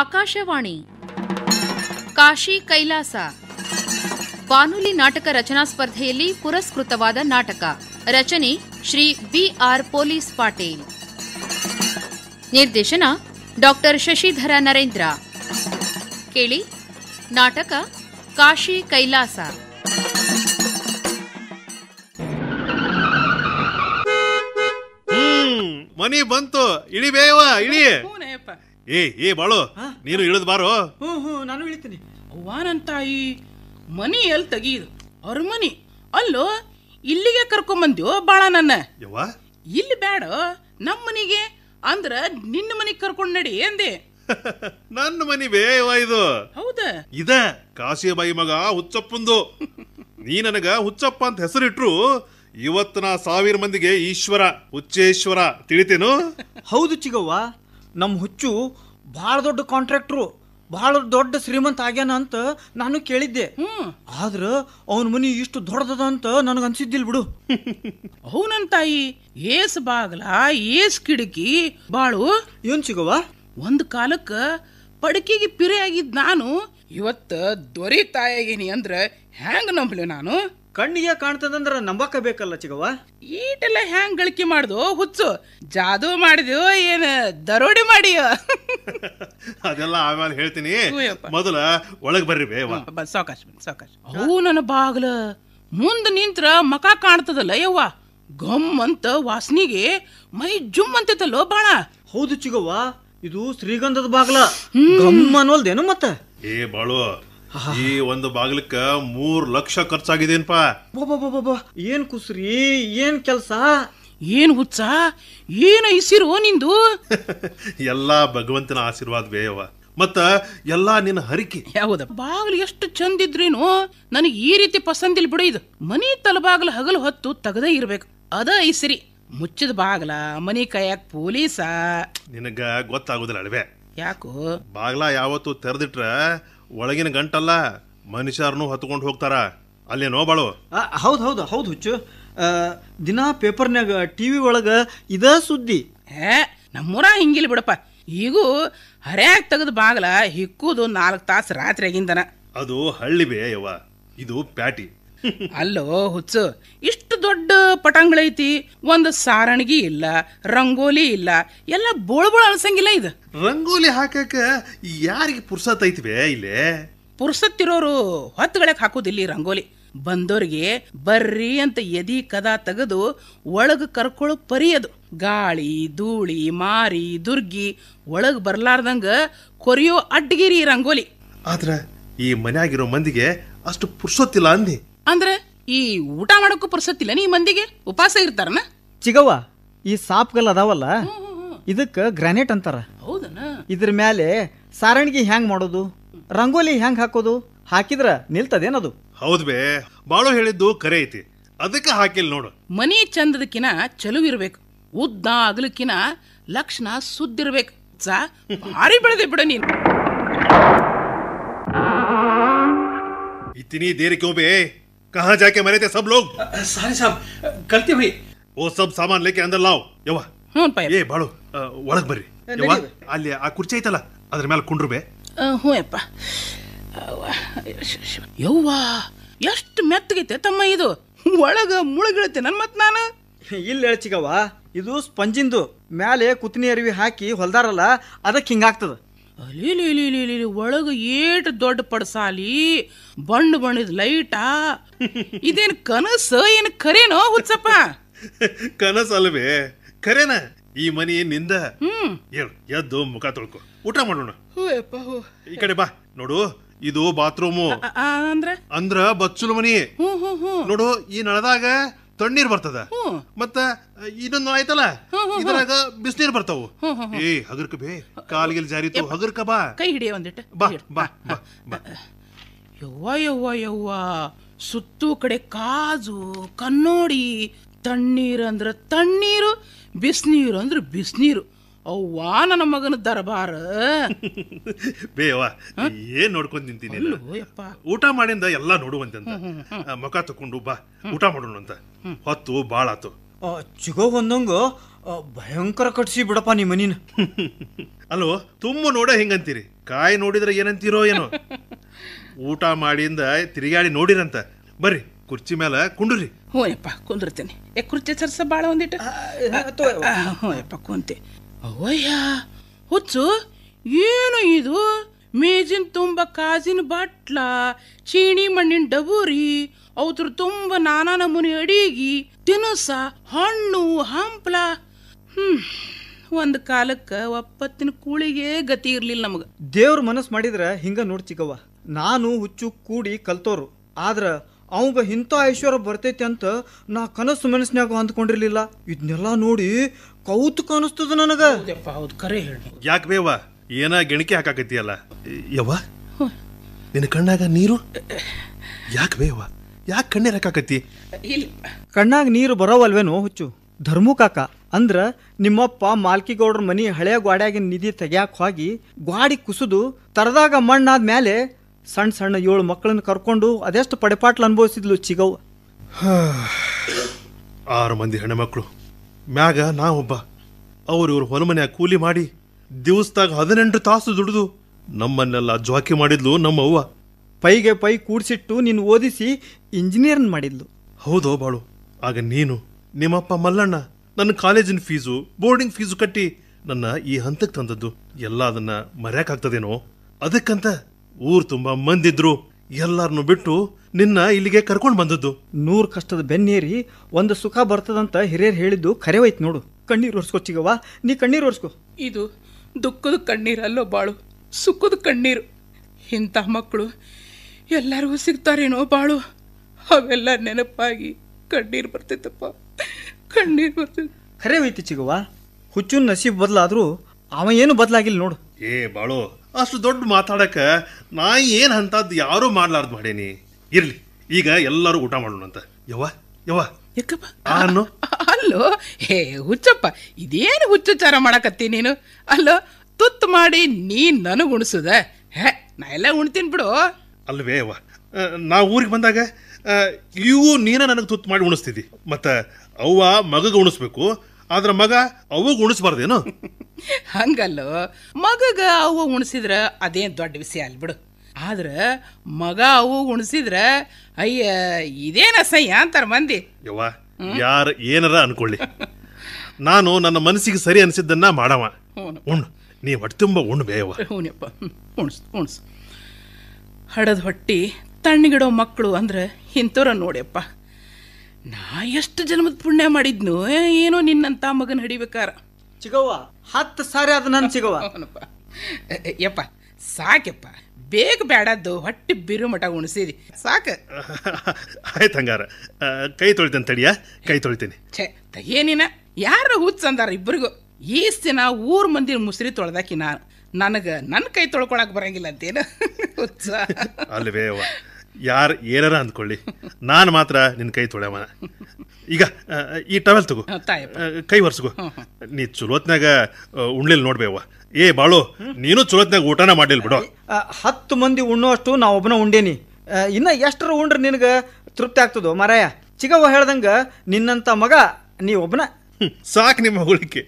ಆಕಾಶವಾಣಿ ಕಾಶಿ ಕೈಲಾಸ ಬಾನುಲಿ ನಾಟಕ ರಚನಾ ಸ್ಪರ್ಧೆಯಲ್ಲಿ ಪುರಸ್ಕೃತವಾದ ನಾಟಕ ರಚನೆ ಶ್ರೀ ಬಿಆರ್ ಪೊಲೀಸ್ ಪಾಟೀಲ್ ನಿರ್ದೇಶನ ಡಾಕ್ಟರ್ ಶಶಿಧರ ನರೇಂದ್ರ ಕೇಳಿ ನಾಟಕ ಕಾಶಿ ಕೈಲಾಸ ಮನಿ ಬಂತು ಇಡಿ ಬೇವ ಏ ಏ ಬಾಳು ನೀನು ಇಳಿದ್ ಬಾರೋ ಹ್ಞೂ ಹ್ಞೂ ನಾನು ಇಳಿತೀನಿ ಅವ್ವ ನನ್ನ ತಾಯಿ ಮನಿ ಎಲ್ಲಿ ತೆಗೀದು ಅರಮನಿ ಅಲ್ಲೋ ಇಲ್ಲಿಗೆ ಕರ್ಕೊಂಬಂದ್ಯೋ ಬಾಳ ನನ್ನ ಯವ್ವಾ ಇಲ್ಲಿ ಬೇಡ ನಮ್ಮ ಮನಿಗೆ ಅಂದ್ರ ನಿನ್ನ ಮನಿಗೆ ಕರ್ಕೊಂಡು ನಡಿ ಎಂದೆ ನನ್ನ ಮನಿ ಬೇವ ಇದು ಹೌದ ಇದ ಕಾಶಿಬಾಯಿ ಮಗ ಹುಚ್ಚಪ್ಪಂದು ನೀ ನನಗ ಹುಚ್ಚಪ್ಪ ಅಂತ ಹೆಸರಿಟ್ರು ಇವತ್ತು ನಾ ಸಾವಿರ ಮಂದಿಗೆ ಈಶ್ವರ ಹುಚ್ಚೇಶ್ವರ ತಿಳಿತೇನು ಹೌದು ಚಿಗವ್ವ ನಮ್ಮ ಹುಚ್ಚು ಭಾಳ ದೊಡ್ಡ ಕಾಂಟ್ರಾಕ್ಟ್ರು ಭಾಳ ದೊಡ್ಡ ಶ್ರೀಮಂತ ಆಗ್ಯಾನ ಅಂತ ನಾನು ಕೇಳಿದ್ದೆ ಆದ್ರೆ ಅವನ ಮನಿ ಇಷ್ಟು ದೊಡ್ಡದ ಅಂತ ನನಗೆ ಅನ್ಸಿದ್ದಿಲ್ ಬಿಡು ನನ್ನ ತಾಯಿ ಏಸ್ ಬಾಗ್ಲ ಏಸ್ ಕಿಡಕಿ ಬಾಳು ಏನ್ ಸಿಗವ ಒಂದ್ ಕಾಲಕ್ಕ ಪಡಕಿಗೆ ಪಿರೆ ಆಗಿದ್ ನಾನು ಇವತ್ತ ದೊರೆ ತಾಯಿ ಅಂದ್ರ ಹ್ಯಾಂಗ ನಂಬ್ಲೆ ನಾನು ಕಣ್ಣಿಗೆ ಕಾಣ್ತದಂದ್ರ ನಂಬಕ ಬೇಕಲ್ಲ ಚಿಗವ್ವ ಈಟೆಲ್ಲ ಹ್ಯಾಂಗ್ ಗಳಿಕೆ ಮಾಡ್ದು ಹುಚ್ಚು ಜಾದೂ ಮಾಡಿದ್ಯೋ ಏನ್ ದರೋಡಿ ಮಾಡಿಯೋ ಅದೆಲ್ಲ ಆಮೇಲೆ ಹೇಳ್ತೀನಿ ಮೊದಲು ಮೊದಲ ಒಳಗ್ ಬರ್ರಿ ಬೇ ಸಾಕಾಶ್ ಸಾವಕಾಶ ಸಾವಕಾಶ ಅವು ನನ್ನ ಬಾಗ್ಲ ಮುಂದ್ ನಿಂತ್ರ ಮಕ ಕಾಣ್ತದಲ್ಲ ಯವ್ವ ಗಮ್ ಅಂತ ವಾಸನಿಗೆ ಮೈ ಜುಮ್ ಅಂತೈತಲ್ಲೋ ಬಾಳ ಹೌದು ಚಿಗವ್ವ ಇದು ಶ್ರೀಗಂಧದ ಬಾಗ್ಲ ಗಮ್ ಅನ್ನೋಲ್ದೇನು ಮತ್ತ ಏ ಬಾಳು ಈ ಒಂದು ಬಾಗ್ಲಕ್ಕ ಮೂರ್ ಲಕ್ಷ ಖರ್ಚಾಗಿದೇನ್ಪಾ ಏನ್ ಕುಸ್ರಿ ಏನ್ ಕೆಲ್ಸ ಏನ್ ಹುಚ್ಚ ಏನ ಇಸಿರು ನಿಂದು ಎಲ್ಲಾ ಭಗವಂತನ ಆಶೀರ್ವಾದ ಬೇಯವ ಮತ್ತ ಎಲ್ಲಾ ನಿನ್ನ ಹರಿಕೆ ಯಾವ್ದ ಬಾಗ್ಲು ಎಷ್ಟು ಚಂದಿದ್ರೇನು ನನಗೆ ಈ ರೀತಿ ಪಸಂದಿಲ್ ಬಿಡು ಇದು ಮನಿ ಬಾಗ್ಲು ಹಗಲು ಹೊತ್ತು ತಗದೆ ಇರ್ಬೇಕು ಅದ ಇಸಿರಿ ಮುಚ್ಚಿದ ಬಾಗ್ಲ ಮನಿ ಕೈಯಾಕ ಪೊಲೀಸ ನಿನಗ ಗೊತ್ತಾಗುದಿಲ್ಲ ಅಳವೆ ಯಾಕೋ ಬಾಗ್ಲ ಯಾವತ್ತು ತೆರೆದಿಟ್ರ ಒಳಗಿನ ಗಂಟಲ್ಲ ಮನುಷ್ಯರನ್ನು ಹತ್ಕೊಂಡು ಹೋಗ್ತಾರ ಅಲ್ಲೇನೋ ಬಾಳು ಹೌದು ಹೌದು ಹೌದು ಹುಚ್ಚು ದಿನಾ ಪೇಪರ್ನಾಗ ಟಿ ವಿ ಒಳಗ ಇದ ಸುದ್ದಿ ಹೇ ನಮ್ಮೂರ ಹಿಂಗಿಲ್ಲ ಬಿಡಪ್ಪ ಈಗೂ ಹರ್ಯಾಗ ತೆಗೆದು ಬಾಗ್ಲ ಹಿಕ್ಕುದು ನಾಲ್ಕು ತಾಸು ರಾತ್ರಿ ಆಗಿಂದನ ಅದು ಹಳ್ಳಿ ಬೇ ಇದು ಪ್ಯಾಟಿ ಅಲ್ಲೋ ಹುಚ್ಚು ಇಷ್ಟು ದೊಡ್ಡ ಪಟಾಂಗಳೈತಿ ಒಂದು ಸಾರಣಗಿ ಇಲ್ಲ ರಂಗೋಲಿ ಇಲ್ಲ ಎಲ್ಲ ಬೋಳ ಅಳಸಂಗಿಲ್ಲ ಇದು ರಂಗೋಲಿ ಹಾಕಕ ಯಾರಿಗೆ ಪುರ್ಸತ್ ಐತಿವೆ ಇಲ್ಲಿ ಪುರ್ಸತ್ತಿರೋರು ಹೊತ್ತುಗಳಕ್ ಹಾಕೋದಿಲ್ಲ ಈ ರಂಗೋಲಿ ಬಂದೋರಿಗೆ ಬರ್ರಿ ಅಂತ ಎದಿ ಕದ ತೆಗೆದು ಒಳಗೆ ಕರ್ಕೊಳ್ಳೋ ಪರಿಯದು ಗಾಳಿ ಧೂಳಿ ಮಾರಿ ದುರ್ಗಿ ಒಳಗೆ ಬರ್ಲಾರ್ದಂಗ ಕೊರಿಯೋ ಅಡ್ಗಿರಿ ರಂಗೋಲಿ ಆದ್ರೆ ಈ ಮನೆಯಾಗಿರೋ ಮಂದಿಗೆ ಅಷ್ಟು ಪುರ್ಸೊತ್ತಿಲ್ಲ ಅಂದಿ ಅಂದ್ರೆ ಈ ಊಟ ಮಾಡೋಕ್ಕೂ ಪುರ್ಸತ್ತಿಲ್ಲ ನೀ ಮಂದಿಗೆ ಉಪವಾಸ ಇರ್ತಾರನ ಚಿಗವ್ವ ಈ ಸಾಪ್ಗಲ್ ಅದಾವಲ್ಲ ಇದಕ್ಕೆ ಗ್ರಾನೇಟ್ ಅಂತಾರ ಹೌದನ ಇದ್ರ ಮೇಲೆ ಸಾರಣಿಗೆ ಹ್ಯಾಂಗ್ ಮಾಡೋದು ರಂಗೋಲಿ ಹ್ಯಾಂಗ್ ಹಾಕೋದು ಹಾಕಿದ್ರ ನಿಲ್ತದೇನದು ಹೌದ್ ಬೇ ಬಾಳು ಹೇಳಿದ್ದು ಕರೆ ಐತಿ ಅದಕ್ಕೆ ಹಾಕಿಲ್ ನೋಡು ಮನಿ ಚಂದದಕಿನ ಇರ್ಬೇಕು ಉದ್ದ ಅಗಲಕ್ಕಿನ ಲಕ್ಷಣ ಸುದ್ದಿರ್ಬೇಕು ಸಾ ಭಾರಿ ಬೆಳೆದೆ ಬಿಡ ನೀನು ಇತ್ತಿನಿ ದೇರಿಕೋಬೇ कहाँ जाके मरे थे सब लोग सारे साहब गलती हुई वो सब सामान लेके अंदर लाओ ಯವ್ವ ಹ್ಞೂ ಅಪ್ಪ ಏ ಬಾಳು ಒಳಗೆ ಬರ್ರಿ ಯವ್ವ ಅಲ್ಲಿ ಆ ಕುರ್ಚಿ ಐತಲ್ಲ ಅದ್ರ ಮೇಲೆ ಕುಂಡ್ರುಬೆ ಹ್ಞೂ ಅಪ್ಪ ಯವ್ವ ಎಷ್ಟು ಮೆತ್ತಗೈತೆ ತಮ್ಮ ಇದು ಒಳಗ ಮುಳುಗಿಳುತ್ತೆ ನನ್ನ ಮತ್ತೆ ನಾನು ಇಲ್ಲಿ ಹೇಳ್ಚಿಗವ್ವ ಇದು ಸ್ಪಂಜಿಂದು ಮ್ಯಾಲೆ ಕುತ್ತಿನಿ ಅರಿವಿ ಹಾಕಿ ಹೊಲ್ದಾರಲ್ಲ ಅದಕ್ಕೆ ಹಿಂಗಾಗ್ತದ ಅಲಿ ಒಳಗ ಏಟ್ ದೊಡ್ಡ ಪಡ್ಸಾಲಿ ಬಣ್ಣ ಬಣ್ಣದ ಲೈಟಾ ಇದೇನ್ ಕನಸ ಏನ್ ಕರೇನೋ ಹುಚ್ಚಪ್ಪ ಕನಸ ಅಲ್ವೇ ಖರೇನ ಈ ಮನಿ ನಿಂದ ಹೇಳು ಎದ್ದು ಮುಖ ತೊಳ್ಕೊ ಊಟ ಮಾಡೋಣ ಈ ಕಡೆ ಬಾ ನೋಡು ಇದು ಬಾತ್ರೂಮು ಅಂದ್ರ ಅಂದ್ರ ಬಚ್ಚಲು ಮನಿ ನೋಡು ಈ ನಳದಾಗ ತಣ್ಣೀರ್ ಬರ್ತದ ಮತ್ತ ಇದೊಂದು ಆಯ್ತಲ್ಲ ಇದ್ರಾಗ ಬಿಸ್ನೀರ್ ಬರ್ತಾವು ಏ ಹಗರ್ಕ ಬೇ ಕಾಲ್ಗಿಲ್ ಜಾರಿತು ಹಗರ್ಕ ಬಾ ಕೈ ಹಿಡಿಯ ಒಂದಿಟ್ಟು ಬಾ ಬಾ ಬಾ ಯವ್ವ ಯವ್ವ ಯವ್ವ ಸುತ್ತು ಕಡೆ ಕಾಜು ಕನ್ನೋಡಿ ತಣ್ಣೀರ್ ಅಂದ್ರ ತಣ್ಣೀರು ಬಿಸ್ನೀರು ಅಂದ್ರ ಬಿಸ್ನೀರು ಅವ್ವ ನನ್ನ ಮಗನ ದರ್ಬಾರ್ ಬೇವ ಏನ್ ನೋಡ್ಕೊಂಡ್ ನಿಂತೀನಿ ಊಟ ಮಾಡಿಂದ ಎಲ್ಲಾ ನೋಡುವಂತೆ ಮುಖ ತಕೊಂಡು ಬಾ ಊಟ ಮಾಡೋಣ ಅಂತ ಹೊತ್ತು ಆತು ಚಿಗೋ ಬಂದಂಗ ಭಯಂಕರ ಕಟ್ಸಿ ಬಿಡಪ್ಪ ನಿಮ್ಮ ಮನಿನ ಅಲ್ಲೋ ತುಂಬ ನೋಡೋ ಹೆಂಗಂತೀರಿ ಕಾಯಿ ನೋಡಿದ್ರೆ ಏನಂತೀರೋ ಏನೋ ಊಟ ಮಾಡಿಂದ ತಿರುಗಾಡಿ ನೋಡಿರಂತ ಬರ್ರಿ ಕುರ್ಚಿ ಮೇಲೆ ಕುಂಡ್ರಿ ಹ್ಞೂ ಯಪ್ಪ ಕುಂದಿರ್ತೇನೆ ಕುರ್ಚಿ ಸರ್ಸ ಬಾಳ ಒಂದಿಟ್ಟು ಹ್ಞೂ ಯಪ್ಪ ಕುಂತೆ ಅವಯ್ಯ ಹುಚ್ಚು ಏನು ಇದು ಮೇಜಿನ ತುಂಬ ಕಾಜಿನ ಬಟ್ಲ ಚೀಣಿ ಮಣ್ಣಿನ ಡಬೂರಿ ಅವತ್ರ ತುಂಬ ನಾನಾ ನಮೂನಿ ಅಡಿಗಿ ತಿನಸ ಹಣ್ಣು ಹಂಪ್ಲ ಹ್ಮ್ ಒಂದು ಕಾಲಕ್ಕೆ ಒಪ್ಪತ್ತಿನ ಕೂಳಿಗೆ ಗತಿ ಇರಲಿಲ್ಲ ನಮಗೆ ದೇವ್ರ ಮನಸ್ ಮಾಡಿದ್ರೆ ಹಿಂಗ ನೋಡ್ ಚಿಕ್ಕವ್ವ ನಾನು ಹುಚ್ಚು ಕೂಡಿ ಕಲ್ತೋರು ಆದ್ರೆ ಅವಂಗ ಇಂಥ ಐಶ್ವರ್ಯ ಬರ್ತೈತಿ ಅಂತ ನಾ ಕನಸು ಮನಸ್ಸಿನಾಗ ಅಂದ್ಕೊಂಡಿರ್ಲಿಲ್ಲ ಇದನ್ನೆಲ್ಲ ನೋಡಿ ಕೌತುಕ ಅನಿಸ್ತದ ನನಗೆ ಕರೆ ಹೇಳಿ ಯಾಕೆ ಬೇವ ಏನ ಗಿಣಿಕೆ ಹಾಕಾಕತ್ತೀಯಲ್ಲ ಯವ್ವ ನಿನ್ನ ಕಣ್ಣಾಗ ನೀರು ಯಾಕೆ ಬೇವ ಯಾಕೆ ಕಣ್ಣೀರು ಹಾಕಾಕತ್ತಿ ಇಲ್ಲ ಕಣ್ಣಾಗ ನೀರು ಬರೋವಲ್ವೇನೋ ಹುಚ್ಚು ಧರ್ಮು ಕಾಕ ಅಂದ್ರ ನಿಮ್ಮಪ್ಪ ಮಾಲ್ಕಿಗೌಡ್ರ ಮನಿ ಹಳೆಯ ಗ್ವಾಡ್ಯಾಗಿನ ನಿಧಿ ತೆಗ್ಯಾಕ ಹೋಗಿ ಗ್ವಾಡಿ ಕುಸಿದು ತರದಾಗ ಮಣ್ಣಾದ ಮೇಲೆ ಸಣ್ಣ ಸಣ್ಣ ಏಳು ಮಕ್ಕಳನ್ನು ಕರ್ಕೊಂಡು ಅದೆಷ್ಟು ಪಡೆಪಾಟ್ಲು ಅನುಭವಿಸಿದ್ಲು ಚಿಗವ್ ಆರು ಮಂದಿ ಹೆಣ್ಮಕ್ಳು ಮ್ಯಾಗ ನಾ ಒಬ್ಬ ಅವರು ಇವ್ರು ಹೊಲಮನೆಯ ಕೂಲಿ ಮಾಡಿ ದಿವಸದಾಗ ಹದಿನೆಂಟು ತಾಸು ದುಡಿದು ನಮ್ಮನ್ನೆಲ್ಲ ಜ್ವಾಕಿ ಮಾಡಿದ್ಲು ನಮ್ಮವ್ವ ಪೈಗೆ ಪೈ ಕೂಡ್ಸಿಟ್ಟು ನೀನು ಓದಿಸಿ ಇಂಜಿನಿಯರ್ನ್ ಮಾಡಿದ್ಲು ಹೌದೋ ಬಾಳು ಆಗ ನೀನು ನಿಮ್ಮಪ್ಪ ಮಲ್ಲಣ್ಣ ನನ್ನ ಕಾಲೇಜಿನ ಫೀಸು ಬೋರ್ಡಿಂಗ್ ಫೀಸು ಕಟ್ಟಿ ನನ್ನ ಈ ಹಂತಕ್ಕೆ ತಂದದ್ದು ಎಲ್ಲ ಅದನ್ನ ಮರ್ಯಾಕಾಗ್ತದೇನೋ ಅದಕ್ಕಂತ ಊರ್ ತುಂಬಾ ಮಂದಿದ್ರು ಎಲ್ಲಾರನ್ನು ಬಿಟ್ಟು ನಿನ್ನ ಇಲ್ಲಿಗೆ ಕರ್ಕೊಂಡು ಬಂದದ್ದು ನೂರ್ ಕಷ್ಟದ ಬೆನ್ನೇರಿ ಒಂದು ಸುಖ ಬರ್ತದಂತ ಹಿರಿಯರು ಹೇಳಿದ್ದು ಕರೆವೈತ್ ನೋಡು ಕಣ್ಣೀರು ಒರ್ಸ್ಕೋ ಚಿಗವಾ ನೀ ಕಣ್ಣೀರು ಒರ್ಸ್ಕೊ ಇದು ದುಃಖದ ಕಣ್ಣೀರಲ್ಲೋ ಬಾಳು ಸುಖದ ಕಣ್ಣೀರು ಇಂತಹ ಮಕ್ಕಳು ಎಲ್ಲರಿಗೂ ಸಿಗ್ತಾರೇನೋ ಬಾಳು ಅವೆಲ್ಲ ನೆನಪಾಗಿ ಕಣ್ಣೀರು ಬರ್ತೈತಪ್ಪ ಕಣ್ಣೀರು ಬರ್ತೈತೆ ಕರೆ ಹೋಯ್ತು ಚಿಗವ್ವ ಹುಚ್ಚು ನಸೀಬ್ ಬದಲಾದ್ರೂ ಅವ ಏನು ಬದಲಾಗಿಲ್ಲ ನೋಡು ಏ ಬಾಳು ಅಷ್ಟು ದೊಡ್ಡ ಮಾತಾಡಕ್ಕೆ ನಾ ಏನು ಅಂತದ್ದು ಯಾರೂ ಮಾಡ್ಲಾರ್ದು ಮಾಡೇನಿ ಇರಲಿ ಈಗ ಎಲ್ಲರೂ ಊಟ ಮಾಡೋಣಂತ ಯವ್ವ ಯವ್ವ ಯಾಕಪ್ಪ ಅಲ್ಲೋ ಹೇ ಹುಚ್ಚಪ್ಪ ಇದೇನು ಹುಚ್ಚುಚಾರ ಮಾಡಕತ್ತಿ ನೀನು ಅಲ್ಲೋ ತುತ್ತು ಮಾಡಿ ನೀ ನನಗೆ ಉಣಿಸುದ ಹೇ ನಾ ಎಲ್ಲ ಉಣ್ತೀನಿ ಬಿಡು ಅಲ್ವೇ ಯವ್ವ ನಾ ಊರಿಗೆ ಬಂದಾಗ ಇವು ನೀನೇ ನನಗೆ ತುತ್ತು ಮಾಡಿ ಉಣಿಸ್ತಿದ್ದಿ ಮತ್ತು ಅವ್ವ ಮಗಗೆ ಉಣಿಸ್ಬೇಕು ಆದ್ರೆ ಮಗ ಅವಾಗ ಉಣಿಸ್ಬಾರ್ದೇನು ಹಂಗಲ್ಲೋ ಮಗಗ ಅವು ಉಣಿಸಿದ್ರ ಅದೇನು ದೊಡ್ಡ ವಿಷಯ ಅಲ್ಲಿ ಬಿಡು ಆದ್ರೆ ಮಗ ಅವು ಉಣಿಸಿದ್ರ ಅಯ್ಯ ಇದೇನ ಅಸಹ್ಯ ಅಂತಾರ ಮಂದಿ ಯವ್ವ ಯಾರು ಏನಾರ ಅನ್ಕೊಳ್ಳಿ ನಾನು ನನ್ನ ಮನಸ್ಸಿಗೆ ಸರಿ ಅನಿಸಿದ್ದನ್ನ ಮಾಡವ ಉಣ್ಣು ನೀ ಹೊಟ್ಟೆ ತುಂಬ ಉಣ್ಣು ಬೇಯವ ಹೂನಪ್ಪ ಉಣ್ಸು ಉಣ್ಸು ಹಡದ ಹೊಟ್ಟಿ ತಣ್ಣಗಿಡೋ ಮಕ್ಕಳು ಅಂದ್ರೆ ಇಂಥವ್ರ ನೋಡ್ಯಪ್ಪ ನಾ ಎಷ್ಟು ಜನ್ಮದ ಪುಣ್ಯ ಮಾಡಿದ್ನು ಏನೋ ನಿನ್ನಂತ ಮಗನ ಹಡಿಬೇಕಾರ ಚಿಗವ್ವ ಹತ್ತು ಸಾರಿ ಅದು ನನ್ನ ಚಿಗವ್ವ ಯಪ್ಪ ಸಾಕ್ಯಪ್ಪ ಬೇಗ ಬೇಡದ್ದು ಹೊಟ್ಟಿ ಬಿರು ಮಠ ಉಣಿಸಿದಿ ಸಾಕು ಆಯ್ತು ಹಂಗಾರ ಕೈ ತೊಳಿತೇನೆ ತಡಿಯ ಕೈ ತೊಳಿತೀನಿ ಛೇ ಏನಿನ ಯಾರ ಹುಚ್ಚ ಅಂದಾರ ಇಬ್ಬರಿಗೂ ಈ ದಿನ ಊರ್ ಮಂದಿ ಮುಸ್ರಿ ತೊಳ್ದಾಕಿ ನಾನು ನನಗೆ ನನ್ನ ಕೈ ತೊಳ್ಕೊಳಕ್ ಬರಂಗಿಲ್ಲ ಅಂತೇನು ಹುಚ್ಚ ಅಲ್ವೇ ಅವ್ವ ಯಾರು ಏನಾರ ಅಂದ್ಕೊಳ್ಳಿ ನಾನು ಮಾತ್ರ ನಿನ್ನ ಕೈ ತೊಳೆಯವನ ಈಗ ಈ ಟವೆಲ್ ತಗೋ ಕೈ ಒರ್ಸ್ಗೋ ನೀ ಚಲೋತ್ನಾಗ ಉಣ್ಲಿಲ್ ನೋಡ್ಬೇವ ಏ ಬಾಳು ನೀನು ಚಲೋತ್ನಾಗ ಊಟನ ಮಾಡಿಲ್ ಬಿಡು ಹತ್ತು ಮಂದಿ ಉಣ್ಣೋಷ್ಟು ನಾ ಒಬ್ಬನ ಉಂಡೇನಿ ಇನ್ನ ಎಷ್ಟರ ಉಂಡ್ರೆ ನಿನಗೆ ತೃಪ್ತಿ ಆಗ್ತದೋ ಮಾರಾಯ ಚಿಗವ್ವ ಹೇಳ್ದಂಗ ನಿನ್ನಂತ ಮಗ ನೀ ಒಬ್ಬನ ಸಾಕು ನಿಮ್ಮ ಹೊಳಿಕೆ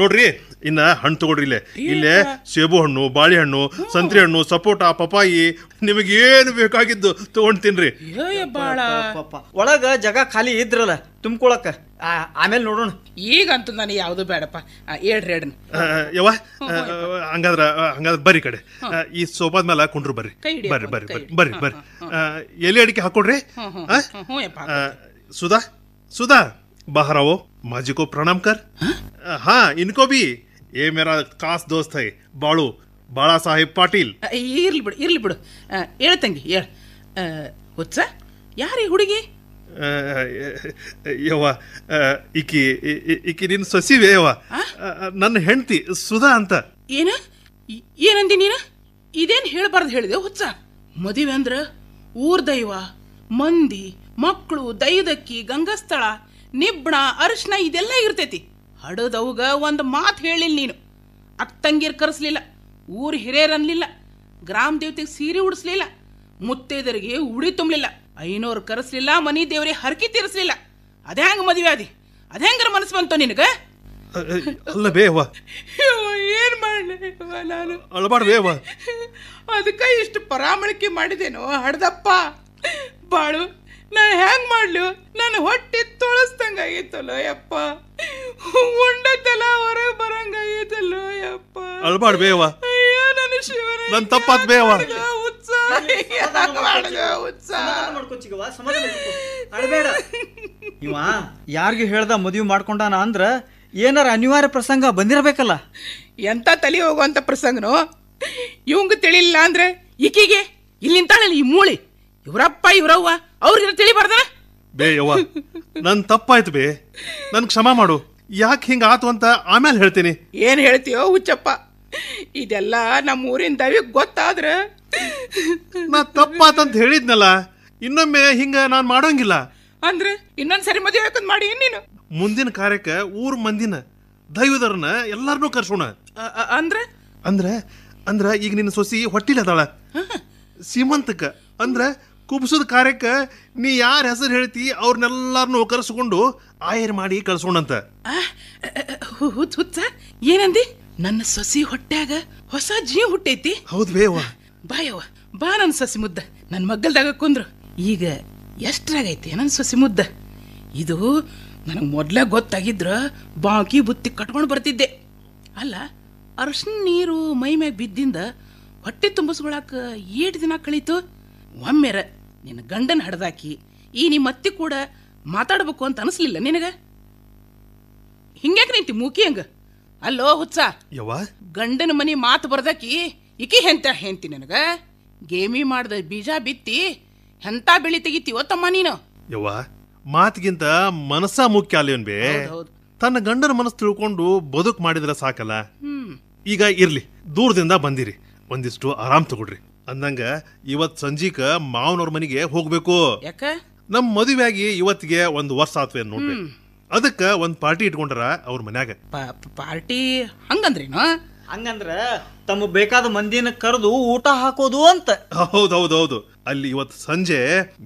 ನೋಡ್ರಿ ಇನ್ನ ಹಣ್ಣು ತಗೊಳ್ರಿ ಇಲ್ಲೇ ಇಲ್ಲೇ ಸೇಬು ಹಣ್ಣು ಬಾಳೆಹಣ್ಣು ಸಂತ್ರಿ ಹಣ್ಣು ಸಪೋಟ ಪಪಾಯಿ ನಿಮಗೆ ಏನು ಬೇಕಾಗಿದ್ದು ತಗೊಂಡ್ ತಿನ್ರಿ ಒಳಗ ಜಾಗ ಖಾಲಿ ಇದ್ರಲ್ಲ ತುಂಬ್ಕೊಳಕ ಆಮೇಲೆ ನೋಡೋಣ ಈಗಂತೂ ನನಗೆ ಯಾವುದು ಬೇಡಪ್ಪ ಹೇಳ್ರಿ ಹೇಳ ಯವ್ವ ಹಂಗಾದ್ರ ಹಂಗಾದ್ರ ಬರ್ರಿ ಕಡೆ ಈ ಸೋಫಾದ ಮೇಲೆ ಕುಂಡ್ರು ಬರ್ರಿ ಬರ್ರಿ ಬರ್ರಿ ಬರ್ರಿ ಬರ್ರಿ ಬರ್ರಿ ಎಲೆ ಅಡಿಕೆ ಹಾಕೊಡ್ರಿ ಸುಧಾ ಸುಧಾ बाहर ಮಾಜಿ माँ जी ಕರ್ प्रणाम कर हा? हाँ इनको भी ये मेरा ಬಾಳು दोस्त ಬಾಳಾ ಸಾಹೇಬ್ ಪಾಟೀಲ್ ಇರ್ಲಿ ಬಿಡು ಇರ್ಲಿ ಬಿಡು ಹೇಳು ತಂಗಿ ಹೇಳು ಹುಚ್ಚ ಯಾರೀ ಹುಡುಗಿ ಯವ್ವ ಇಕಿ ಈಕಿ ನಿನ್ನ ಸೊಸಿವೆ ಯವ್ವ ನನ್ನ ಹೆಂಡತಿ ಸುಧಾ ಅಂತ ಏನ ಏನಂದಿ ನೀನು ಇದೇನು ಹೇಳಬಾರ್ದು ಹೇಳಿದೆ ಹುಚ್ಚ ಮದುವೆ ಅಂದ್ರೆ ಊರ್ ದೈವ ಮಂದಿ ಮಕ್ಕಳು ದೈದಕ್ಕಿ ಗಂಗಾಸ್ಥಳ ನಿಬ್ಣ ಅರ್ಶನ ಇದೆಲ್ಲ ಇರ್ತೈತಿ ಹಡದವ್ಗ ಒಂದು ಮಾತು ಹೇಳಿಲ್ಲ ನೀನು ಅತ್ತಂಗಿರ್ ಕರೆಸ್ಲಿಲ್ಲ ಊರು ಹಿರೇರ್ ಅನ್ಲಿಲ್ಲ ಗ್ರಾಮ ದೇವತೆಗೆ ಸೀರೆ ಉಡಿಸ್ಲಿಲ್ಲ ಮುತ್ತೈದರಿಗೆ ಉಡಿ ತುಂಬಲಿಲ್ಲ ಐನೋರು ಕರೆಸ್ಲಿಲ್ಲ ಮನಿ ದೇವರಿಗೆ ಹರಕಿ ತೀರಿಸ್ಲಿಲ್ಲ ಅದೇ ಹೆಂಗ ಮದುವೆ ಅದಿ ಅದೇ ಹೆಂಗ್ರ ಮನಸ್ಸು ಬಂತು ನಿನಗ ಅಲ್ಲ ಬೇವ ಏನ್ ಮಾಡ್ಲಿ ನಾನು ಬೇವಾ ಇಷ್ಟು ಪರಾಮಳಿಕೆ ಮಾಡಿದೇನೋ ಹಡ್ದಪ್ಪ ಬಾಳು ನಾನು ಹ್ಯಾಂಗ್ ಮಾಡ್ಲು ನಾನು ಹೊಟ್ಟೆ ತೊಳಸ್ದಂಗಾಗೈತಲ್ಲ ಯಪ್ಪ ಉಂಡದ್ದೆಲ್ಲ ಹೊರಗೆ ಬರಂಗಾಗೈತಲ್ಲ ಯಪ್ಪ ಅಳ್ಬಾಡ್ ಬೇವ ಅಯ್ಯೋ ನನ್ನ ಶಿವನ ನನ್ನ ತಪ್ಪಾತ್ ಬೇವ ಇವ ಯಾರಿಗೂ ಹೇಳ್ದ ಮದುವೆ ಮಾಡ್ಕೊಂಡಾನ ಅಂದ್ರ ಏನಾರ ಅನಿವಾರ್ಯ ಪ್ರಸಂಗ ಬಂದಿರಬೇಕಲ್ಲ ಎಂತ ತಲೆ ಹೋಗುವಂತ ಪ್ರಸಂಗನು ಇವಂಗ ತಿಳಿಲಿಲ್ಲ ಅಂದ್ರೆ ಈಕಿಗೆ ಇಲ್ಲಿಂತಾಳಲ್ಲ ಈ ಮೂಳಿ ಇವರಪ್ಪ ಇವರವ್ವ ಅವ್ರಿಗೆಲ್ಲ ತಿಳಿಬಾರ್ದ ಬೇ ಯವ್ವ ನನ್ ತಪ್ಪಾಯ್ತು ಬೇ ನನ್ ಕ್ಷಮ ಮಾಡು ಯಾಕೆ ಹಿಂಗ ಆತು ಅಂತ ಆಮೇಲೆ ಹೇಳ್ತೀನಿ ಏನ್ ಹೇಳ್ತೀಯೋ ಹುಚ್ಚಪ್ಪ ಇದೆಲ್ಲ ನಮ್ಮ ಊರಿನ ದವಿಗ್ ಗೊತ್ತಾದ್ರೆ ನಾ ಅಂತ ಹೇಳಿದ್ನಲ್ಲ ಇನ್ನೊಮ್ಮೆ ಹಿಂಗ ನಾನ್ ಮಾಡೋಂಗಿಲ್ಲ ಅಂದ್ರೆ ಸರಿ ಮದುವೆ ಹಾಕೊಂಡ್ ಮಾಡಿ ನೀನು ಮುಂದಿನ ಕಾರ್ಯಕ್ಕೆ ಊರ್ ಮಂದಿನ ದೈವದರನ್ನ ಎಲ್ಲಾರನ್ನೂ ಕರ್ಸೋಣ ಅಂದ್ರೆ ಅಂದ್ರೆ ಅಂದ್ರ ಈಗ ನಿನ್ನ ಸೊಸಿ ಅದಾಳ ಸೀಮಂತಕ ಅಂದ್ರೆ ಕುಬ್ಸದ ಕಾರ್ಯಕ್ಕೆ ನೀ ಯಾರ ಹೆಸರು ಹೇಳ್ತಿ ಅವ್ರನ್ನೆಲ್ಲಾರನ್ನು ಕರೆಸ್ಕೊಂಡು ಆಯರ್ ಮಾಡಿ ಕಳ್ಸೋಣಂತ ಹುಚ್ಚ ಏನಂದಿ ನನ್ನ ಸಸಿ ಹೊಟ್ಟ್ಯಾಗ ಹೊಸ ಜೀವ ಹುಟ್ಟೈತಿ ಹೌದು ಬೇವ ಬಾಯವ್ವ ಬಾ ನನ್ನ ಸಸಿ ಮುದ್ದ ನನ್ನ ಮಗ್ಗಲ್ದಾಗ ಕುಂದ್ರು ಈಗ ಎಷ್ಟ್ರಾಗೈತಿ ನನ್ನ ಸಸಿ ಮುದ್ದ ಇದು ನನಗೆ ಮೊದ್ಲ ಗೊತ್ತಾಗಿದ್ರ ಬಾಕಿ ಬುತ್ತಿ ಕಟ್ಕೊಂಡು ಬರ್ತಿದ್ದೆ ಅಲ್ಲ ಅರ್ಶಿನ ನೀರು ಮೈ ಮೇಲೆ ಬಿದ್ದಿಂದ ಹೊಟ್ಟೆ ತುಂಬಿಸ್ಕೊಳಕ್ಕೆ ಏಟ್ ದಿನ ಕಳೀತು ಒಮ್ಮೆರ ನಿನ್ನ ಗಂಡನ ಹಡ್ದಾಕಿ ಈ ನಿಮ್ಮ ನಿಮ್ಮತ್ತಿ ಕೂಡ ಮಾತಾಡಬೇಕು ಅಂತ ಅನಿಸ್ಲಿಲ್ಲ ನಿನಗೆ ಹಿಂಗ್ಯಾಕೆ ನಿಂತಿ ಮೂಕಿ ಹಂಗ ಅಲ್ಲೋ ಹುಚ್ಚ ಯವ್ವ ಗಂಡನ ಮನೆ ಮಾತು ಬರ್ದಾಕಿ ಇಕಿ ಹೆಂತ ಹೆಂತಿ ನನಗ ಗೇಮಿ ಮಾಡ್ದ ಬೀಜ ಬಿತ್ತಿ ಎಂತ ಬೆಳಿ ತೆಗಿತೀವೋ ತಮ್ಮ ನೀನು ಯವ್ವ ಮಾತಿಗಿಂತ ಮನಸ್ಸ ಮುಖ್ಯ ಅಲ್ಲೇನ್ ಬೇ ತನ್ನ ಗಂಡನ ಮನಸ್ಸು ತಿಳ್ಕೊಂಡು ಬದುಕು ಮಾಡಿದ್ರೆ ಸಾಕಲ್ಲ ಈಗ ಇರ್ಲಿ ದೂರದಿಂದ ಬಂದಿರಿ ಒಂದಿಷ್ಟು ಆರಾಮ್ ತಗೊಳ್ರಿ ಅಂದಂಗ ಇವತ್ ಸಂಜೀಕ ಮಾವನವ್ರ ಮನೆಗೆ ಹೋಗ್ಬೇಕು ಯಾಕ ನಮ್ ಮದುವೆಯಾಗಿ ಇವತ್ತಿಗೆ ಒಂದ್ ವರ್ಷ ಆತ್ವೆ ನೋಡ್ರಿ ಅದಕ್ಕ ಒಂದ್ ಪಾರ್ಟಿ ಇಟ್ಕೊಂಡ್ರ ಅವ್ರ ಮನ್ಯಾಗ ಪಾರ್ಟಿ ಹಂಗಂದ್ರೇನು ಹಂಗಂದ್ರ ತಮ್ಮ ಬೇಕಾದ ಮಂದಿನ ಕರೆದು ಊಟ ಹಾಕೋದು ಅಂತ ಹೌದೌದೌದು ಅಲ್ಲಿ ಇವತ್ ಸಂಜೆ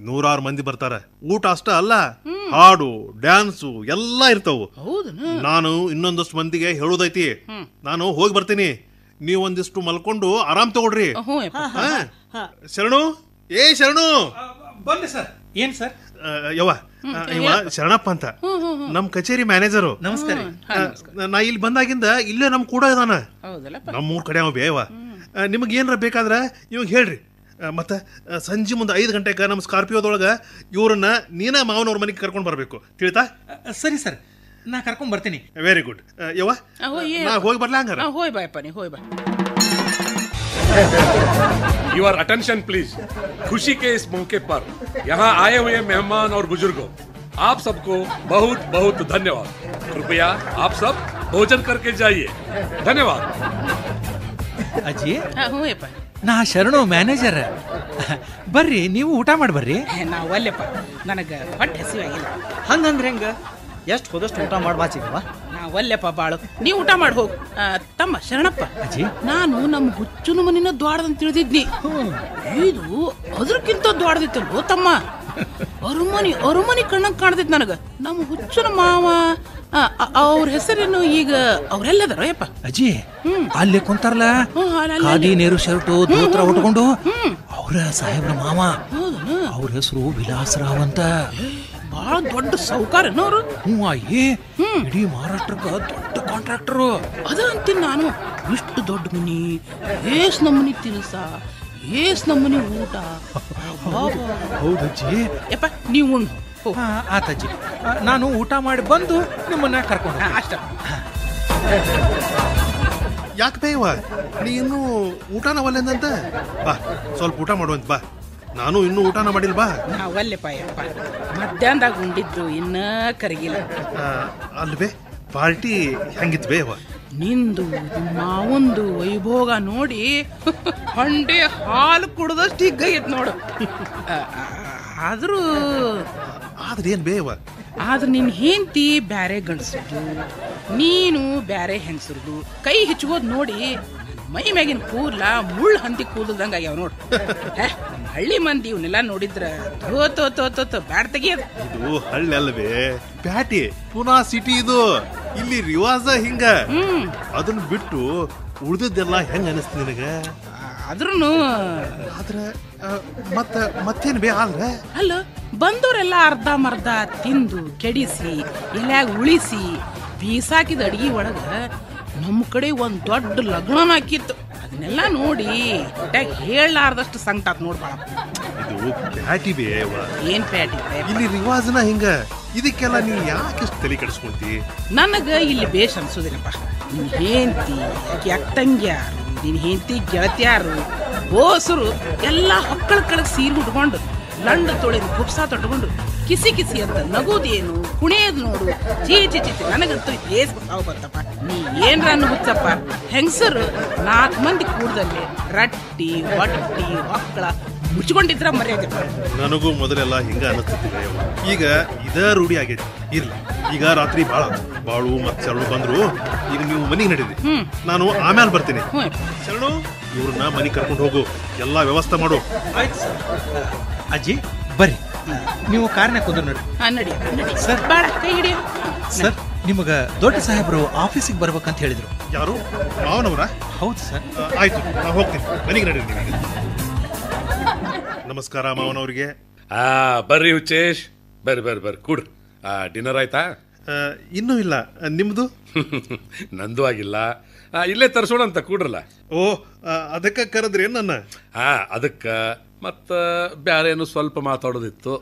ನೂರಾರು ಮಂದಿ ಬರ್ತಾರ ಊಟ ಅಷ್ಟ ಅಲ್ಲ ಹಾಡು ಡ್ಯಾನ್ಸು ಎಲ್ಲಾ ಇರ್ತಾವು ನಾನು ಇನ್ನೊಂದಷ್ಟು ಮಂದಿಗೆ ಹೇಳುದೈತಿ ನಾನು ಹೋಗಿ ಬರ್ತೀನಿ ನೀವು ಒಂದಿಷ್ಟು ಮಲ್ಕೊಂಡು ಆರಾಮ್ ತಗೊಳ್ರಿ ಹಾ? ಶರಣು ಏ ಶರಣು ಬನ್ನಿ ಸರ್ ಏನ್ ಸರ್ ಯವ್ವ ಶರಣಪ್ಪ ಅಂತ ನಮ್ ಕಚೇರಿ ಮ್ಯಾನೇಜರು ನಮಸ್ಕಾರ ನಾ ಇಲ್ಲಿ ಬಂದಾಗಿಂದ ಇಲ್ಲೇ ನಮ್ ಕೂಡ ಇದಾನ ಹೌದಲ್ಲಪ್ಪ ನಮ್ಮ ಊರ್ ಕಡೆ ಅವ ಬೇವ ನಿಮಗೆ ಏನಾರ ಬೇಕಾದ್ರೆ ಇವಾಗ ಹೇಳ್ರಿ ಮತ್ತೆ ಸಂಜೆ ಮುಂದೆ ಐದು ಗಂಟೆಗೆ ನಮ್ಮ ಸ್ಕಾರ್ಪಿಯೋದೊಳಗೆ ಇವ್ರನ್ನ ನೀನ ಮಾವನವ್ರ ಮನೆಗೆ ಕರ್ಕೊಂಡು ಬರಬೇಕು ತಿಳಿತಾ ಸರಿ ಸರ್ ನಾ ಕರ್ಕೊಂಡ್ ಬರ್ತೀನಿ ವೆರಿ ಗುಡ್ ಯವ್ವ ನಾ ಹೋಗಿ ಬರ್ಲಾ ಹಂಗಾರ ಹೋಯ್ ಬಾಯ್ ಪನಿ ಹೋಯ್ ಬಾಯ್ ಯುವರ್ ಅಟೆನ್ಷನ್ ಪ್ಲೀಸ್ खुशी के इस मौके पर यहाँ आए हुए मेहमान और बुजुर्गों आप सबको बहुत बहुत धन्यवाद कृपया आप सब भोजन करके जाइए धन्यवाद ಅಜ್ಜಿ ನಾ ಶರಣು ಮ್ಯಾನೇಜರ್ ಬರ್ರಿ ನೀವು ಊಟ ಮಾಡಿ ಬರ್ರಿ ನಾವು ಅಲ್ಲಪ್ಪ ನನಗೆ ಹೊಟ್ಟೆ ಹಸಿವಾಗಿಲ್ಲ ಹಂಗಂದ್ರೆ ಹೆಂಗ ಎಷ್ಟು ಹೋದಷ್ಟು ಊಟ ಮಾಡಿ ಬಾಚಿದವ ನಾ ಒಲ್ಲೆಪ್ಪ ಬಾಳು ನೀ ಊಟ ಮಾಡಿ ಹೋಗು ತಮ್ಮ ಶರಣಪ್ಪ ಅಜ್ಜಿ ನಾನು ನಮ್ಮ ಹುಚ್ಚುನ ಮನಿನ ಅಂತ ತಿಳಿದಿದ್ನಿ ಇದು ಅದ್ರಕ್ಕಿಂತ ದ್ವಾಡದಿತ್ತಲ್ಲೋ ತಮ್ಮ ಅರುಮನಿ ಅರುಮನಿ ಕಣ್ಣಂಗೆ ಕಾಣದಿತ್ ನನಗೆ ನಮ್ಮ ಹುಚ್ಚುನ ಮಾವ ಅವ್ರ ಹೆಸರೇನು ಈಗ ಅವ್ರೆಲ್ಲದಾರ ಯಪ್ಪ ಅಜ್ಜಿ ಅಲ್ಲಿ ಕುಂತಾರಲ್ಲ ಹ್ಮ್, ನೀರು ಶರ್ಟು ಧೋತ್ರ ಉಟ್ಕೊಂಡು ಅವ್ರ ಸಾಹೇಬ್ರ ಮಾವ ಅವ್ರ ಹೆಸರು ವಿಲಾಸರಾವ್ ಅಂತ ಭಾಳ ದೊಡ್ಡ ಸಾಹುಕಾರ ಅವ್ರು ಹ್ಞೂ ಏ ಇಡೀ ಮಹಾರಾಷ್ಟ್ರಕ್ಕೆ ದೊಡ್ಡ ಕಾಂಟ್ರಾಕ್ಟರು ಅದ ಅಂತೀನಿ ನಾನು ಇಷ್ಟು ದೊಡ್ಡ ಮನಿ ಏಸ್ ನಮ್ಮನಿ ತಿನ್ಸ ಏಸ್ ನಮ್ಮನಿ ಊಟ ಹೌದಜ್ಜಿ ಯಪ್ಪ ನೀವು ಉಣ್ಣು ಆತಜ್ಜಿ ನಾನು ಊಟ ಮಾಡಿ ಬಂದು ನಿಮ್ಮನ್ನ ಕರ್ಕೊಂಡು ಅಷ್ಟ ಯಾಕೆ ಬೇವ ನೀನು ಇನ್ನೂ ಊಟನ ಒಲ್ಲೆಂದಂತೆ ಬಾ ಸ್ವಲ್ಪ ಊಟ ಮಾಡುವಂತ ಬಾ ನಾನು ಇನ್ನು ಊಟನ ಮಾಡಿಲ್ವಾ ನಾವಲ್ಲೆಪ್ಪ ಯಪ್ಪ ಮಧ್ಯಾಹ್ನದಾಗ ಉಂಡಿದ್ದು ಇನ್ನ ಕರಗಿಲ್ಲ ಅಲ್ವೇ ಪಾರ್ಟಿ ಹೆಂಗಿದ್ವಿ ಅವ ನಿಂದು ಮಾವೊಂದು ವೈಭೋಗ ನೋಡಿ ಹಂಡೆ ಹಾಲು ಕುಡ್ದಷ್ಟು ಹಿಗ್ಗೈತ್ ನೋಡು ಆದ್ರೂ ಆದ್ರೇನ್ ಬೇವ ಆದ್ರೆ ನಿನ್ ಹೆಂಡತಿ ಬ್ಯಾರೆ ಗಂಡಸ್ರದು ನೀನು ಬ್ಯಾರೆ ಹೆಂಗಸ್ರದು ಕೈ ಹಿಚ್ಕೋದ್ ನೋಡಿ ಮೈ ಮ್ಯಾಗಿನ ಕೂದ್ಲ ಮುಳ್ಳು ಹಂತಿ ಕೂದಲ್ದಂಗ ಆಗ್ಯಾವ ನೋಡು ಹಳ್ಳಿ ಮಂದಿ ಇವನ್ನೆಲ್ಲ ನೋಡಿದ್ರ ತೋ ತೋ ತೋ ಬ್ಯಾಟ್ ತೆಗಿಯದ ಇದು ಹಳ್ಳಿ ಅಲ್ವೇ ಬ್ಯಾಟಿ ಪುನಾ ಸಿಟಿ ಇದು ಇಲ್ಲಿ ರಿವಾಜ ಹಿಂಗ ಅದನ್ನ ಬಿಟ್ಟು ಉಳಿದದ್ದೆಲ್ಲ ಹೆಂಗ ಅನಿಸ್ತು ನಿನಗ ಆದ್ರೂ ಆದ್ರ ಮತ್ತ ಮತ್ತೇನ್ ಬೇ ಆದ್ರ ಅಲ್ಲ ಬಂದವರೆಲ್ಲ ಅರ್ಧ ಮರ್ಧ ತಿಂದು ಕೆಡಿಸಿ ಎಲ್ಲಾಗ ಉಳಿಸಿ ಬೀಸಾಕಿದ ಅಡಿಗೆ ಒಳಗ ನಮ್ಮ ಕಡೆ ಒಂದ್ ದೊಡ್ಡ ಲಗ್ನ ಹಾಕಿತ್ತು ಅದನ್ನೆಲ್ಲ ನೋಡಿ ಒಟ್ಟಾಗಿ ಹೇಳಲಾರ್ದಷ್ಟು ಸಂಕಟ ಆತ್ ನೋಡ್ಬಾಳಪ್ಪ ಇದು ಪ್ಯಾಟಿ ಬೇವ ಏನ್ ಪ್ಯಾಟಿ ಇಲ್ಲಿ ರಿವಾಜ್ನ ಹಿಂಗ ಇದಕ್ಕೆಲ್ಲ ನೀ ಯಾಕೆ ಇಷ್ಟು ತಲೆ ಕೆಡಿಸ್ಕೊಂತಿ ನನಗೆ ಇಲ್ಲಿ ಬೇಷ್ ಅನ್ಸೋದಿಲ್ಲಪ್ಪ ನಿನ್ ಹೆಂಡ್ತಿ ಆಕೆ ಅಕ್ಕಂಗ್ಯಾರು ನಿನ್ ಹೆಂಡ್ತಿ ಗೆಳತಿಯಾರು ಬೋಸರು ಎಲ್ಲ ಹೊಕ್ಕಳ ಕಳಗ್ ಸೀರೆ ಉಟ್ಕೊಂಡು ಲಂಡು ತೊಳೆದು ಕುಪ್ಸ ತೊಟ್ಕೊಂಡು ಕಿಸಿ ಕಿಸಿ ಅಂತ ನಗುದೇನು ಕುಣಿಯೋದು ನೋಡು ಚೀಚಿ ಚೀಚಿ ನನಗಂತೂ ಏಸ್ ಸಾವು ಬರ್ತಪ್ಪ ನೀ ಏನ್ರನ್ನು ಹುಚ್ಚಪ್ಪ ಹೆಂಗಸರು ನಾಲ್ಕು ಮಂದಿ ಕೂಡದಲ್ಲಿ ರಟ್ಟಿ ಒಟ್ಟಿ ಒಕ್ಕಳ ಮುಚ್ಕೊಂಡಿದ್ರ ಮರ್ಯಾದೆ ನನಗೂ ಮೊದಲೆಲ್ಲ ಹಿಂಗ ಅನಿಸ್ತಿದ್ದೆ ಈಗ ಇದ ರೂಢಿ ಆಗೈತಿ ಇರ್ಲಿ ಈಗ ರಾತ್ರಿ ಬಾಳ ಬಾಳು ಮತ್ತೆ ಚರಳು ಬಂದ್ರು ಈಗ ನೀವು ಮನೆಗೆ ನಡೀರಿ ನಾನು ಆಮೇಲೆ ಬರ್ತೀನಿ ಚರಳು ಇವ್ರನ್ನ ಮನೆ ಕರ್ಕೊಂಡು ಹೋಗು ಎಲ್ಲಾ ವ್ಯವಸ್ಥೆ ಮಾಡು ಆಯ್ತು ಸರ್ ಅಜ್ಜಿ ಬರ್ರಿ ನೀವು ಕಾರಣ ಕುಂದ್ರು ನೋಡಿ ಸರ್ ಸರ್ ನಿಮಗ ದೊಡ್ಡ ಸಾಹೇಬರು ಆಫೀಸಿಗೆ ಬರ್ಬೇಕಂತ ಹೇಳಿದ್ರು ಯಾರು ಮಾವನವರ ಹೌದು ಸರ್ ಆಯ್ತು ನಾವು ಹೋಗ್ತೀನಿ ಮನೆಗೆ ನಡೀರಿ ನಮಸ್ಕಾರ ಮಾವನವ್ರಿಗೆ ಆ ಬರ್ರಿ ಹುಚ್ಚೇಶ್ ಬರ್ರಿ ಬರ್ರಿ ಬರ್ರಿ ಕೂಡ್ರಿ ಆ ಡಿನ್ನರ್ ಆಯ್ತಾ ಇನ್ನೂ ಇಲ್ಲ ನಿಮ್ಮದು ನಂದು ಆಗಿಲ್ಲ ಇಲ್ಲೇ ತರಿಸೋಣ ಅಂತ ಕೂಡ್ರಲ್ಲ ಓ ಅದಕ್ಕ ಕರೆದ್ರಿ ನನ್ನ ಹಾ ಅದಕ್ಕೆ ಮತ್ತು ಏನು ಸ್ವಲ್ಪ ಮಾತಾಡೋದಿತ್ತು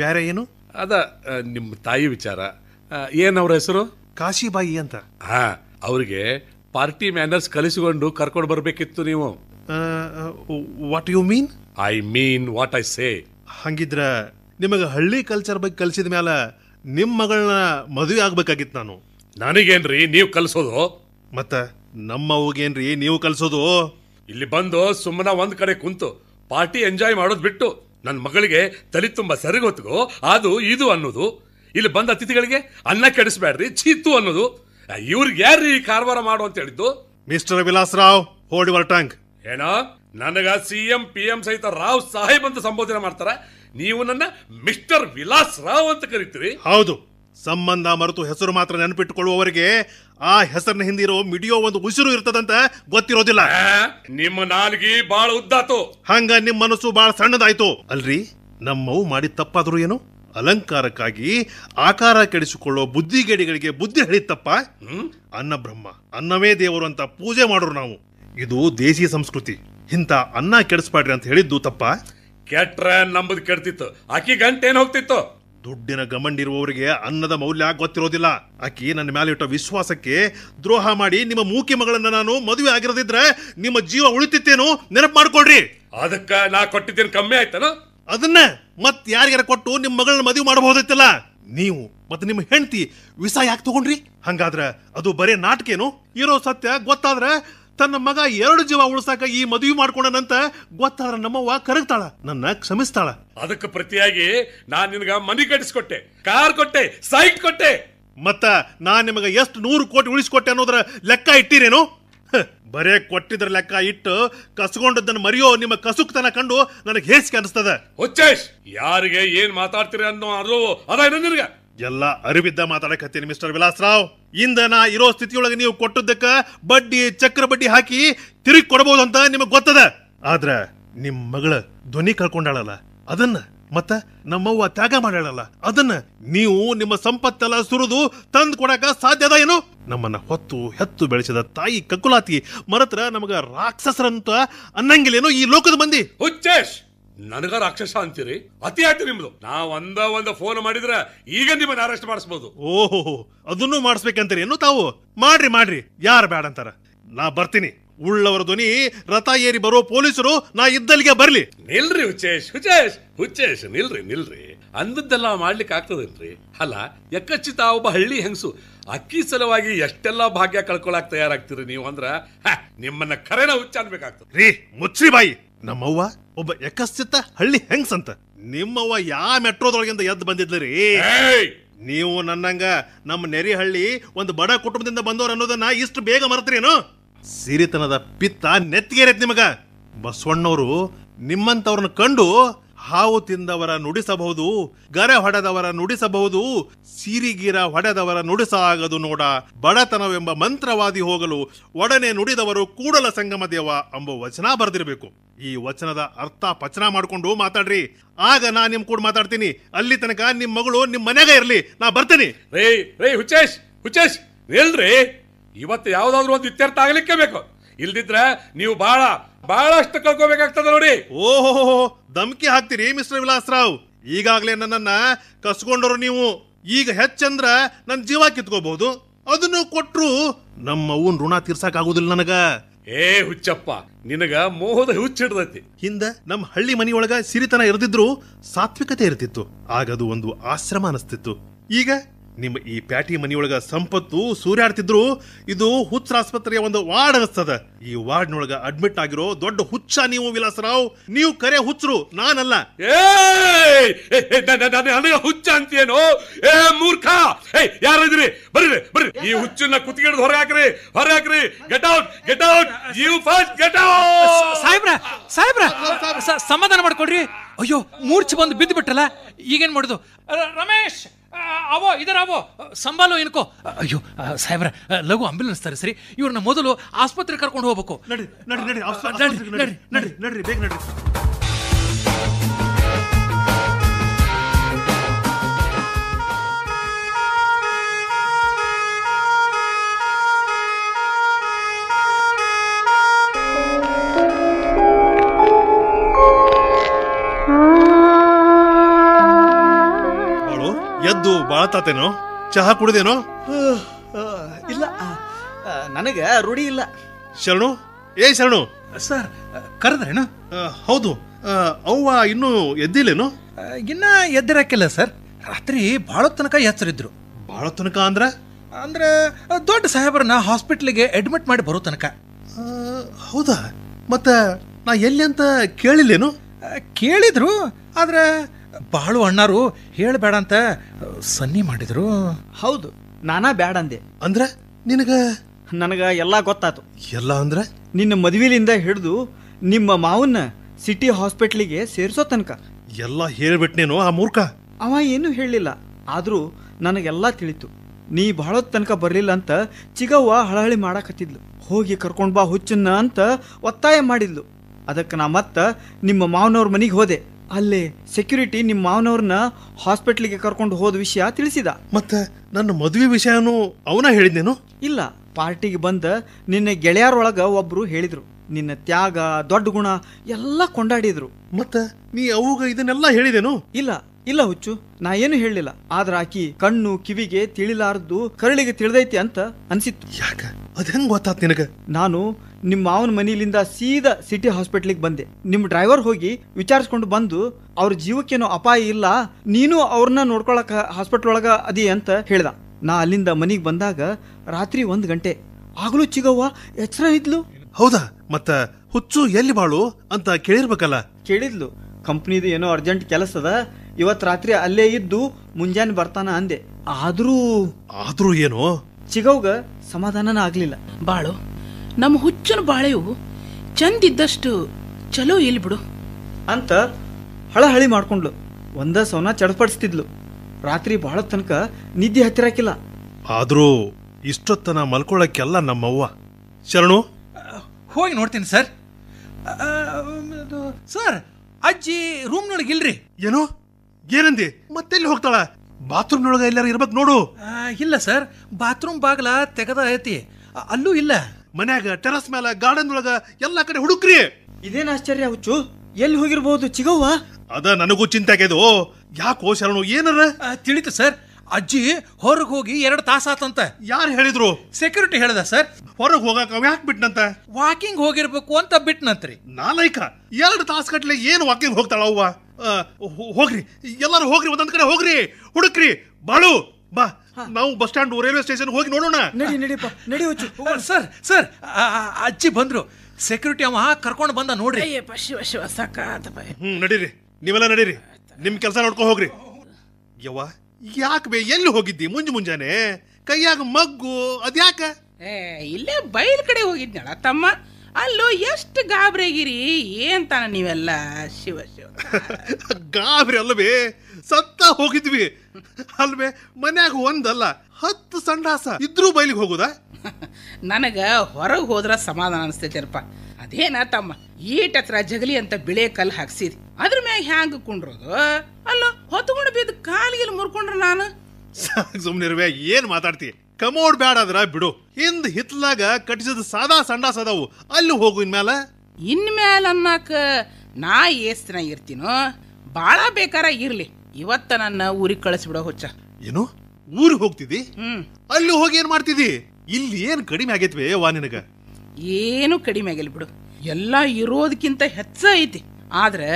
ಬೇರೆ ಏನು ಅದ ನಿಮ್ಮ ತಾಯಿ ವಿಚಾರ ಅವ್ರ ಹೆಸರು ಕಾಶಿಬಾಯಿ ಅಂತ ಹಾ ಅವ್ರಿಗೆ ಪಾರ್ಟಿ ಮ್ಯಾನರ್ಸ್ ಕಲಿಸಿಕೊಂಡು ಕರ್ಕೊಂಡು ಬರಬೇಕಿತ್ತು ನೀವು what you mean I mean what I say ಹಂಗಿದ್ರ ನಿಮಗೆ ಹಳ್ಳಿ ಕಲ್ಚರ್ ಬಗ್ಗೆ ಕಲಿಸಿದ ಮೇಲೆ ನಿಮ್ಮ ಮಗಳನ್ನ ಮದುವೆ ಆಗ್ಬೇಕಾಗಿತ್ತು ನಾನು ನನಗೇನ್ರಿ ನೀವು ಕಲಿಸೋದು ಮತ್ತ ಅವಗೇನ್ರಿ ನೀವು ಕಲಿಸೋದು ಇಲ್ಲಿ ಬಂದು ಸುಮ್ಮನೆ ಒಂದ್ ಕಡೆ ಕುಂತು ಪಾರ್ಟಿ ಎಂಜಾಯ್ ಮಾಡೋದು ಬಿಟ್ಟು ನನ್ನ ಮಗಳಿಗೆ ತಲೆ ತುಂಬ ಸರಿಗೊತ್ತಿಗೋ ಅದು ಇದು ಅನ್ನೋದು ಇಲ್ಲಿ ಬಂದ ಅತಿಥಿಗಳಿಗೆ ಅನ್ನ ಕೆಡಿಸ್ಬೇಡ್ರಿ ಚೀತು ಅನ್ನೋದು ಇವ್ರಿಗೆ ಯಾರ್ರಿ ಕಾರವಾರ ಮಾಡು ಅಂತ ಹೇಳಿದ್ದು ಮಿಸ್ಟರ್ ವಿಲಾಸ್ ರಾವ್ ಹೋಡಿ ಟ್ಯಾಂಕ್ ಏನ ನನಗ ಸಿ ಎಂ ಪಿ ಎಂ ಸಹಿತ ರಾವ್ ಸಾಹೇಬ್ ಅಂತ ಸಂಬೋಧನೆ ಮಾಡ್ತಾರ ನೀವು ನನ್ನ ಮಿಸ್ಟರ್ ವಿಲಾಸ್ ರಾವ್ ಅಂತ ಕರಿತೀರಿ ಹೌದು ಸಂಬಂಧ ಮರೆತು ಹೆಸರು ಮಾತ್ರ ನೆನಪಿಟ್ಟುಕೊಳ್ಳುವವರಿಗೆ ಆ ಹೆಸರಿನ ಹಿಂದಿರೋ ಮಿಡಿಯೋ ಒಂದು ಉಸಿರು ಇರ್ತದಂತೆ ಗೊತ್ತಿರೋದಿಲ್ಲ ನಿಮ್ಮ ನಾಲ್ಗಿ ಬಾಳ ಉದ್ದಾತು ಹಂಗ ನಿಮ್ ಮನಸ್ಸು ಬಾಳ ಸಣ್ಣದಾಯ್ತು ಅಲ್ರಿ ನಮ್ಮವು ಮಾಡಿ ತಪ್ಪಾದ್ರೂ ಏನು ಅಲಂಕಾರಕ್ಕಾಗಿ ಆಕಾರ ಕೆಡಿಸಿಕೊಳ್ಳೋ ಬುದ್ಧಿಗೇಡಿಗಳಿಗೆ ಬುದ್ಧಿ ಹೇಳಿತ್ತಪ್ಪ ಅನ್ನ ಬ್ರಹ್ಮ ಅನ್ನವೇ ದೇವರು ಅಂತ ಪೂಜೆ ಮಾಡೋರು ನಾವು ಇದು ದೇಸಿ ಸಂಸ್ಕೃತಿ ಇಂಥ ಅನ್ನ ಕೆಡಿಸ್ಬಾಡ್ರಿ ಅಂತ ಹೇಳಿದ್ದು ತಪ್ಪ ಕೆಟ್ರ ನಮ್ಮದು ಕೆಡ್ತಿತ್ತು ಆಕಿ ಗಂಟೇನು ಹೋಗ್ತಿತ್ತು ದುಡ್ಡಿನ ಗಮಂಡಿರುವವರಿಗೆ ಅನ್ನದ ಮೌಲ್ಯ ಗೊತ್ತಿರೋದಿಲ್ಲ ಆಕಿ ನನ್ನ ಮೇಲೆ ಇಟ್ಟ ವಿಶ್ವಾಸಕ್ಕೆ ದ್ರೋಹ ಮಾಡಿ ನಿಮ್ಮ ಮೂಕಿ ಮಗಳನ್ನ ನಾನು ಮದುವೆ ಆಗಿರೋದಿದ್ರೆ ನಿಮ್ಮ ಜೀವ ಉಳಿತಿತ್ತೇನು ನೆನಪು ಮಾಡ್ಕೊಡ್ರಿ ಅದಕ್ಕ ನಾ ಕೊಟ್ಟಿದ್ದೇನು ಕಮ್ಮಿ ಆಯ್ತನ ಅದನ್ನ ಮತ್ ಯಾರಿಗಾರ ಕೊಟ್ಟು ನಿಮ್ಮ ಮಗಳನ್ನ ಮದುವೆ ಮಾಡಬಹುದಿತ್ತಲ್ಲ ನೀವು ಮತ್ತೆ ನಿಮ್ಮ ಹೆಂಡತಿ ವಿಸಾ ಯಾಕೆ ತಗೊಂಡ್ರಿ ಹಂಗಾದ್ರೆ ಅದು ಬರೇ ನಾಟಕೇನು ಇರೋ ಸತ್ಯ ಗೊತ್ತಾದ್ರೆ ತನ್ನ ಮಗ ಎರಡು ಜೀವ ಉಳಿಸಾಕ ಈ ಮದುವೆ ಮಾಡ್ಕೊಂಡನಂತ ಗೊತ್ತಾದ್ರ ನಮ್ಮವ್ವ ಕರಗ್ತಾಳ ನನ್ನ ಕ್ಷಮಿಸ್ತಾಳ ಅದಕ್ಕೆ ಪ್ರತಿಯಾಗಿ ನಾನ್ ನಿನಗ ಮನಿ ಕಟ್ಟಿಸ್ಕೊಟ್ಟೆ ಕಾರ್ ಕೊಟ್ಟೆ ಸೈಟ್ ಕೊಟ್ಟೆ ಮತ್ತ ನಾ ನಿಮಗ ಎಷ್ಟು ನೂರು ಕೋಟಿ ಉಳಿಸ್ಕೊಟ್ಟೆ ಅನ್ನೋದ್ರ ಲೆಕ್ಕ ಇಟ್ಟಿರೇನು ಬರೇ ಕೊಟ್ಟಿದ್ರ ಲೆಕ್ಕ ಇಟ್ಟು ಕಸ್ಕೊಂಡದ್ದನ್ನ ಮರಿಯೋ ನಿಮ್ಮ ಕಸುಕ್ತನ ಕಂಡು ನನಗೆ ಹೇಸಿಗೆ ಅನಿಸ್ತದ ಹುಚ್ಚೇಶ್ ಯಾರಿಗೆ ಏನ್ ಮಾತಾಡ್ತೀರಿ ಅನ್ನೋ ಅದು ಅದ ನಿನಗ ಎಲ್ಲ ಅರಿವಿದ್ದ ಮಾತಾಡಕತ್ತೀನಿ ಮಿಸ್ಟರ್ ರಾವ್ ಇಂದ ನಾ ಇರೋ ಸ್ಥಿತಿಯೊಳಗೆ ನೀವು ಕೊಟ್ಟದ್ದಕ್ಕ ಬಡ್ಡಿ ಚಕ್ರ ಬಡ್ಡಿ ಹಾಕಿ ತಿರುಗಿ ಕೊಡಬಹುದು ಅಂತ ನಿಮಗೆ ಗೊತ್ತದ ಆದ್ರ ನಿಮ್ ಮಗಳ ಧ್ವನಿ ಕಳ್ಕೊಂಡಾಳಲ್ಲ ಅದನ್ನ ಮತ್ತ ನಮ್ಮವ್ವ ತ್ಯಾಗ ಮಾಡಾಳಲ್ಲ ಅದನ್ನ ನೀವು ನಿಮ್ಮ ಸಂಪತ್ತೆಲ್ಲ ಸುರಿದು ತಂದು ಕೊಡಕ ಸಾಧ್ಯದ ಏನು ನಮ್ಮನ್ನ ಹೊತ್ತು ಹೆತ್ತು ಬೆಳೆಸಿದ ತಾಯಿ ಕಕ್ಕುಲಾತಿ ಮರತ್ರ ನಮಗ ರಾಕ್ಷಸರಂತ ಅನ್ನಂಗಿಲ್ಲೇನು ಈ ಲೋಕದ ಮಂದಿ ಹುಚ್ಚೇಶ್ ನನಗ ರಾಕ್ಷಸ ಅಂತೀರಿ ಅತಿ ಆಯ್ತು ನಿಮ್ದು ನಾವ್ ಒಂದ ಒಂದ ಫೋನ್ ಮಾಡಿದ್ರ ಈಗ ನಿಮ್ಮನ್ನ ಅರೆಸ್ಟ್ ಮಾಡಿಸ್ಬೋದು ಓಹೋ ಅದನ್ನು ಮಾಡಿಸ್ಬೇಕಂತೀರಿ ಏನು ತಾವು ಮಾಡ್ರಿ ಮಾಡ್ರಿ ಯಾರು ಬೇಡ ಅಂತಾರ ನಾ ಬರ್ತೀನಿ ಉಳ್ಳವರ ಧ್ವನಿ ರಥ ಏರಿ ಬರೋ ಪೊಲೀಸರು ನಾ ಇದ್ದಲ್ಲಿಗೆ ಬರ್ಲಿ ನಿಲ್ರಿ ಹುಚ್ಚೇಶ್ ಹುಚ್ಚೇಶ್ ಹುಚ್ಚೇಶ್ ನಿಲ್ರಿ ನಿಲ್ರಿ ಅಂದದ್ದೆಲ್ಲ ಮಾಡ್ಲಿಕ್ಕೆ ಆಗ್ತದೇನ್ರಿ ಅಲ್ಲ ಯಕ್ಕಚ್ಚಿತ ಒಬ್ಬ ಹಳ್ಳಿ ಹೆಂಗಸು ಅಕ್ಕಿ ಸಲುವಾಗಿ ಎಷ್ಟೆಲ್ಲ ಭಾಗ್ಯ ಕಳ್ಕೊಳಕ್ ತಯಾರಾಗ್ತೀರಿ ನೀವು ಅಂದ್ರ ನಿಮ್ಮನ್ನ ಕರೆನ ಹುಚ್ಚ ರೀ ಮುಚ್ಚಿ ಬಾಯಿ ನಮ್ಮವ್ವ ಒಬ್ಬ ಯಕಶ್ಚಿತ್ತ ಹಳ್ಳಿ ಹೆಂಗ್ಸಂತ ನಿಮ್ಮವ್ವ ಯಾ ಮೆಟ್ರೋದೊಳಗಿಂದ ಎದ್ದು ಬಂದಿದ್ಲರಿ ನೀವು ನನ್ನಂಗ ನಮ್ಮ ಹಳ್ಳಿ ಒಂದು ಬಡ ಕುಟುಂಬದಿಂದ ಬಂದವರು ಅನ್ನೋದನ್ನ ಇಷ್ಟು ಬೇಗ ಏನು ಸಿರಿತನದ ಪಿತ್ತ ನೆತ್ತಿಗೆ ನಿಮಗ ಬಸವಣ್ಣವರು ನಿಮ್ಮಂತವ್ರನ್ನ ಕಂಡು ಹಾವು ತಿಂದವರ ನುಡಿಸಬಹುದು ಗರೆ ಹೊಡೆದವರ ನುಡಿಸಬಹುದು ಸಿರಿಗಿರ ಹೊಡೆದವರ ನುಡಿಸಲಾಗದು ನೋಡ ಬಡತನವೆಂಬ ಮಂತ್ರವಾದಿ ಹೋಗಲು ಒಡನೆ ನುಡಿದವರು ಕೂಡಲ ಸಂಗಮ ದೇವ ಎಂಬ ವಚನ ಬರೆದಿರಬೇಕು ಈ ವಚನದ ಅರ್ಥ ಪಚನ ಮಾಡ್ಕೊಂಡು ಮಾತಾಡ್ರಿ ಆಗ ನಾ ನಿಮ್ ಕೂಡ ಮಾತಾಡ್ತೀನಿ ಅಲ್ಲಿ ತನಕ ನಿಮ್ ಮಗಳು ನಿಮ್ ಮನೆಗ ಇರ್ಲಿ ನಾ ಬರ್ತೀನಿ ರೇ ರೇ ಹುಚ್ಚೇಶ್ ಹುಚ್ಚೇಶ್ ಇವತ್ತು ಯಾವ್ದಾದ್ರು ಒಂದು ಇತ್ಯರ್ಥ ಆಗ್ಲಿಕ್ಕೆ ಬೇಕು ಇಲ್ದಿದ್ರೆ ನೀವು ಬಹಳ ಬಹಳಷ್ಟು ಕಳ್ಕೋಬೇಕಾಗ್ತದ ನೋಡಿ ಓಹೋ ಧಮ್ಕಿ ಹಾಕ್ತೀರಿ ಮಿಸ್ಟರ್ ವಿಲಾಸ್ ರಾವ್ ಈಗಾಗಲೇ ನನ್ನನ್ನ ಕಸ್ಕೊಂಡ್ರು ನೀವು ಈಗ ಹೆಚ್ಚಂದ್ರ ನನ್ನ ಜೀವ ಕಿತ್ಕೋಬಹುದು ಅದನ್ನು ಕೊಟ್ರು ನಮ್ಮ ಅವನ್ ಋಣ ತೀರ್ಸಕ್ ಆಗುದಿಲ್ಲ ನನಗ ಏ ಹುಚ್ಚಪ್ಪ ನಿನಗ ಮೋಹದ ಹಿಡ್ದೈತಿ ಹಿಂದ ನಮ್ಮ ಹಳ್ಳಿ ಮನೆಯೊಳಗ ಸಿರಿತನ ಇರದಿದ್ರು ಸಾತ್ವಿಕತೆ ಇರ್ತಿತ್ತು ಆಗದು ಒಂದು ಆಶ್ರಮ ಅನಿಸ್ತಿತ್ತು ಈಗ ನಿಮ್ಮ ಈ ಪ್ಯಾಟಿ ಮನೆಯೊಳಗ ಸಂಪತ್ತು ಸೂರ್ಯಾಡ್ತಿದ್ರು ಇದು ಹುಚ್ಚ ಆಸ್ಪತ್ರೆಯ ಒಂದು ವಾರ್ಡ್ ಅನಿಸ್ತದ ಈ ವಾರ್ಡ್ನೊಳಗ ಅಡ್ಮಿಟ್ ಆಗಿರೋ ದೊಡ್ಡ ಹುಚ್ಚ ನೀವು ವಿಲಾಸರಾವ್ ನೀವು ಕರೆ ಹುಚ್ಚರು ನಾನಲ್ಲ ಹುಚ್ಚ ಅಂತೇನು ಏ ಮೂರ್ಖ ಯಾರಿದ್ರಿ ಬರ್ರಿ ಬರ್ರಿ ಈ ಹುಚ್ಚನ್ನ ಕುತ್ತಿಗೆಡ್ದು ಹೊರಗೆ ಹಾಕ್ರಿ ಹೊರಗೆ ಹಾಕ್ರಿ get out get out you first get out ಸಾಹೇಬ್ರ ಸಾಹೇಬ್ರ ಸಮಾಧಾನ ಮಾಡ್ಕೊಡ್ರಿ ಅಯ್ಯೋ ಮೂರ್ಛೆ ಬಂದು ಬಿದ್ದು ಬಿಟ್ಟಲ್ಲ ಈಗೇನ್ ಮಾಡುದು ರಮೇಶ್ ಅವೋ ಇದರಾವೋ ಸಂಬಾಲು ಏನಕೋ ಅಯ್ಯೋ ಸಾಹೇಬ್ರ ಲಘು ಆಂಬ್ಯುಲೆನ್ಸ್ ತಾರೆ ಸರಿ ಇವ್ರನ್ನ ಮೊದಲು ಆಸ್ಪತ್ರೆಗೆ ಕರ್ಕೊಂಡು ಹೋಗ್ಬೇಕು ನಡಿ ನಡಿ ನಡಿ ನಡಿ ನಡಿ ನಡಿ ಬೇಗ ನಡಿ ಮಾತಾತೇನೋ ಚಹಾ ಕುಡ್ದೇನೋ ಇಲ್ಲ ನನಗೆ ರೂಢಿ ಇಲ್ಲ ಶರಣು ಏ ಶರಣು ಸರ್ ಕರೆದ್ರೇನು ಹೌದು ಅವ್ವ ಇನ್ನೂ ಎದ್ದಿಲ್ಲೇನು ಇನ್ನ ಎದ್ದಿರಕ್ಕಿಲ್ಲ ಸರ್ ರಾತ್ರಿ ಬಹಳ ತನಕ ಎಚ್ಚರಿದ್ರು ಬಹಳ ತನಕ ಅಂದ್ರ ಅಂದ್ರೆ ದೊಡ್ಡ ಸಾಹೇಬರನ್ನ ಹಾಸ್ಪಿಟ್ಲಿಗೆ ಅಡ್ಮಿಟ್ ಮಾಡಿ ಬರೋ ತನಕ ಹೌದಾ ಮತ್ತ ನಾ ಎಲ್ಲಿ ಅಂತ ಕೇಳಿಲ್ಲೇನು ಕೇಳಿದ್ರು ಆದ್ರೆ ಬಾಳು ಅಣ್ಣಾರು ಹೇಳಬೇಡ ಅಂತ ಸನ್ನಿ ಮಾಡಿದ್ರು ಹೌದು ನಾನಾ ಬ್ಯಾಡ ಅಂದೆ ಅಂದ್ರ ನಿನಗ ನನಗ ಎಲ್ಲ ಗೊತ್ತಾತು ಎಲ್ಲ ಅಂದ್ರ ನಿನ್ನ ಮದುವೆಲಿಂದ ಹಿಡಿದು ನಿಮ್ಮ ಮಾವನ್ನ ಸಿಟಿ ಹಾಸ್ಪಿಟ್ಲಿಗೆ ಸೇರಿಸೋ ತನಕ ಎಲ್ಲ ಹೇಳ್ಬಿಟ್ನೇನು ಆ ಮೂರ್ಖ ಅವ ಏನು ಹೇಳಲಿಲ್ಲ ಆದರೂ ನನಗೆಲ್ಲ ತಿಳಿತು ನೀ ಬಹಳ ತನಕ ಬರಲಿಲ್ಲ ಅಂತ ಚಿಗವ್ವ ಹಳಹಳಿ ಮಾಡಕತ್ತಿದ್ಲು ಹೋಗಿ ಕರ್ಕೊಂಡು ಬಾ ಹುಚ್ಚನ್ನ ಅಂತ ಒತ್ತಾಯ ಮಾಡಿದ್ಲು ಅದಕ್ಕೆ ನಾ ಮತ್ತೆ ನಿಮ್ಮ ಮಾವನವ್ರ ಮನೆಗೆ ಹೋದೆ ಅಲ್ಲೇ ಸೆಕ್ಯೂರಿಟಿ ನಿಮ್ಮ ಮಾವನವ್ರನ್ನ ಹಾಸ್ಪಿಟ್ಲಿಗೆ ಕರ್ಕೊಂಡು ಹೋದ ವಿಷಯ ತಿಳಿಸಿದ ಮತ್ತೆ ನನ್ನ ಮದುವೆ ವಿಷಯನೂ ಅವನ ಹೇಳಿದ್ದೇನು ಇಲ್ಲ ಪಾರ್ಟಿಗೆ ಬಂದ ನಿನ್ನ ಗೆಳೆಯರೊಳಗ ಒಬ್ರು ಹೇಳಿದ್ರು ನಿನ್ನ ತ್ಯಾಗ ದೊಡ್ಡ ಗುಣ ಎಲ್ಲ ಕೊಂಡಾಡಿದ್ರು ಮತ್ತೆ ನೀ ಅವಾಗ ಇದನ್ನೆಲ್ಲ ಹೇಳಿದೇನು ಇಲ್ಲ ಇಲ್ಲ ಹುಚ್ಚು ನಾ ಏನು ಹೇಳಲಿಲ್ಲ ಆದ್ರ ಆಕಿ ಕಣ್ಣು ಕಿವಿಗೆ ತಿಳಿಲಾರದು ಕರಳಿಗೆ ತಿಳಿದೈತಿ ಅಂತ ಅನ್ಸಿತ್ತು ಯಾಕ ಅದ್ ಹೆಂಗ್ ಗೊತ್ತಾತ್ ನಾನು ನಿಮ್ಮ ಮಾವನ ಮನೆಯಿಂದ ಸೀದಾ ಸಿಟಿ ಹಾಸ್ಪಿಟ್ಲಿಗೆ ಬಂದೆ ನಿಮ್ಮ ಡ್ರೈವರ್ ಹೋಗಿ ವಿಚಾರಿಸ್ಕೊಂಡು ಬಂದು ಅವ್ರ ಜೀವಕ್ಕೇನೋ ಅಪಾಯ ಇಲ್ಲ ನೀನು ಅವ್ರನ್ನ ನೋಡ್ಕೊಳಕ ಹಾಸ್ಪಿಟ್ಲ್ ಒಳಗ ಅದಿ ಅಂತ ಹೇಳ್ದ ನಾ ಅಲ್ಲಿಂದ ಮನೆಗೆ ಬಂದಾಗ ರಾತ್ರಿ ಒಂದು ಗಂಟೆ ಆಗ್ಲೂ ಚಿಗವ್ವ ಎಚ್ಚರ ಇದ್ಲು ಹೌದಾ ಮತ್ತ ಹುಚ್ಚು ಎಲ್ಲಿ ಬಾಳು ಅಂತ ಕೇಳಿರ್ಬೇಕಲ್ಲ ಕೇಳಿದ್ಲು ಕಂಪ್ನಿದು ಏನೋ ಅರ್ಜೆಂಟ್ ಕೆಲಸ ಅದ ಇವತ್ ರಾತ್ರಿ ಅಲ್ಲೇ ಇದ್ದು ಮುಂಜಾನೆ ಬರ್ತಾನ ಅಂದೆ ಆದ್ರೂ ಆದ್ರೂ ಏನು ಚಿಗವ್ಗ ಸಮಾಧಾನನ ಆಗ್ಲಿಲ್ಲ ಬಾಳು ನಮ್ಮ ಹುಚ್ಚನ ಬಾಳೆವು ಚಂದಿದ್ದಷ್ಟು ಚಲೋ ಇಲ್ಲಿ ಬಿಡು ಅಂತ ಹಳಹಳಿ ಮಾಡ್ಕೊಂಡ್ಲು ಒಂದ ಸೌನ ಚಡಪಡಿಸ್ತಿದ್ಲು ರಾತ್ರಿ ಬಹಳ ತನಕ ನಿದ್ದೆ ಹತ್ತಿರಾಕಿಲ್ಲ ಆದರೂ ಇಷ್ಟೊತ್ತನ ಮಲ್ಕೊಳ್ಳೋಕ್ಕೆಲ್ಲ ನಮ್ಮವ್ವ ಶರಣು ಹೋಗಿ ನೋಡ್ತೀನಿ ಸರ್ ಸರ್ ಅಜ್ಜಿ ರೂಮ್ನೊಳಗೆ ಇಲ್ರಿ ಏನು ಏನಂದಿ ಮತ್ತೆಲ್ಲಿ ಹೋಗ್ತಾಳ ಬಾತ್ರೂಮ್ನೊಳಗೆ ಎಲ್ಲಾರು ಇರ್ಬೇಕು ನೋಡು ಇಲ್ಲ ಸರ್ ಬಾತ್ರೂಮ್ ಬಾಗ್ಲ ತೆಗದ ಐತಿ ಅಲ್ಲೂ ಇಲ್ಲ ಮನ್ಯಾಗ ಟೆರಸ್ ಮ್ಯಾಲ ಗಾರ್ಡನ್ ಒಳಗ ಎಲ್ಲಾ ಕಡೆ ಹುಡುಕ್ರಿ ಇದೇನ್ ಆಶ್ಚರ್ಯ ಹುಚ್ಚು ಎಲ್ಲಿ ಹೋಗಿರ್ಬಹುದು ಚಿಗವ್ವ ಅದ ನನಗೂ ಚಿಂತೆ ಆಗ್ಯದು ಯಾಕೋ ಶರಣು ಏನಾರ ತಿಳಿತು ಸರ್ ಅಜ್ಜಿ ಹೊರಗೆ ಹೋಗಿ ಎರಡು ತಾಸಾತಂತ ಯಾರು ಹೇಳಿದ್ರು ಸೆಕ್ಯೂರಿಟಿ ಹೇಳದ ಸರ್ ಹೊರಗೆ ಹೋಗಾಕ ಯಾಕೆ ಬಿಟ್ನಂತ ವಾಕಿಂಗ್ ಹೋಗಿರ್ಬೇಕು ಅಂತ ಬಿಟ್ನಂತ್ರಿ ನಾಲೈಕ ಎರಡು ತಾಸು ಗಟ್ಲೆ ಏನು ವಾಕಿಂಗ್ ಹೋಗ್ತಾಳ ಅವ್ವ ಹೋಗ್ರಿ ಎಲ್ಲರೂ ಹೋಗ್ರಿ ಒಂದೊಂದ್ ಕಡೆ ಹೋಗ್ರಿ ಹುಡುಕ್ರಿ ಬಾಳು ಬಾ ನಾವು ಬಸ್ ಸ್ಟ್ಯಾಂಡ್ ರೈಲ್ವೆ ಸ್ಟೇಷನ್ ಹೋಗಿ ನೋಡೋಣ ನಡಿ ನಡಿಪ್ಪ ನಡಿ ಹುಚ್ಚು ಸರ್ ಸರ್ ಅಜ್ಜಿ ಬಂದ್ರು ಸೆಕ್ಯೂರಿಟಿ ಅವ ಕರ್ಕೊಂಡು ಬಂದ ನೋಡ್ರಿ ಅಯ್ಯಪ್ಪ ಶಿವ ಶಿವ ಬೈ ಹ್ಞೂ ನಡೀರಿ ನೀವೆಲ್ಲ ನಡೀರಿ ನಿಮ್ಮ ಕೆಲಸ ನೋಡ್ಕೊ ಹೋಗ್ರಿ ಯವ್ವ ಯಾಕೆ ಬೇ ಎಲ್ಲಿ ಹೋಗಿದ್ದಿ ಮುಂಜು ಮುಂಜಾನೆ ಕೈಯಾಗ ಮಗ್ಗು ಅದ್ಯಾಕ ಏ ಇಲ್ಲೇ ಬೈಲ್ ಕಡೆ ಹೋಗಿದ್ನಳ ತಮ್ಮ ಅಲ್ಲೂ ಎಷ್ಟು ಗಾಬ್ರಿಗಿರಿ ಏನ್ ತಾನ ನೀವೆಲ್ಲ ಶಿವ ಶಿವ ಗಾಬ್ರಿ ಅಲ್ಲವೇ ಸತ್ತ ಹೋಗಿದ್ವಿ ಅಲ್ವೇ ಮನ್ಯಾಗ ಒಂದಲ್ಲ ಹತ್ತು ಸಂಡಾಸ ಇದ್ರೂ ಬೈಲಿಗೆ ಹೋಗುದ ನನಗ ಹೊರಗೆ ಹೋದ್ರ ಸಮಾಧಾನ ಅನಿಸ್ತೈತೇನಪ್ಪ ಅದೇನ ತಮ್ಮ ಈಟ್ ಹತ್ರ ಜಗಲಿ ಅಂತ ಬಿಳೆ ಕಲ್ಲು ಹಾಕ್ಸಿರಿ ಅದ್ರ ಮ್ಯಾಗ ಹ್ಯಾಂಗ ಕುಂಡ್ರೋದು ಅಲ್ಲ ಹೊತ್ಕೊಂಡು ಬಿದ್ದು ಕಾಲಿಗೆ ಮುರ್ಕೊಂಡ್ರ ನಾನು ಸುಮ್ನಿರ್ವೆ ಏನ್ ಮಾತಾಡ್ತಿ ಕಮೋಡ್ ಬ್ಯಾಡಾದ್ರ ಬಿಡು ಹಿಂದ್ ಹಿತ್ಲಾಗ ಕಟ್ಟಿಸಿದ ಸಾದಾ ಸಂಡಾಸ ಅದಾವು ಅಲ್ಲಿ ಹೋಗು ಇನ್ಮೇಲೆ ಇನ್ಮೇಲೆ ಅನ್ನಾಕ ನಾ ಏಸ್ತಿನ ಇರ್ತೀನೋ ಬಾಳ ಬೇಕಾರ ಇರ್ಲಿ ಇವತ್ತ ನನ್ನ ಊರಿಗೆ ಕಳಿಸ್ಬಿಡೋ ಹುಚ್ಚ ಏನು ಊರಿಗೆ ಹೋಗ್ತಿದ್ದಿ ಅಲ್ಲಿ ಹೋಗಿ ಏನ್ ಮಾಡ್ತಿದ್ದಿ ಇಲ್ಲಿ ಏನು ಕಡಿಮೆ ಆಗೈತ್ವೆ ವಾ ನಿನಗ ಏನು ಕಡಿಮೆ ಆಗಿಲ್ಲ ಬಿಡು ಎಲ್ಲ ಇರೋದಕ್ಕಿಂತ ಹೆಚ್ಚ ಐತಿ ಆದ್ರೆ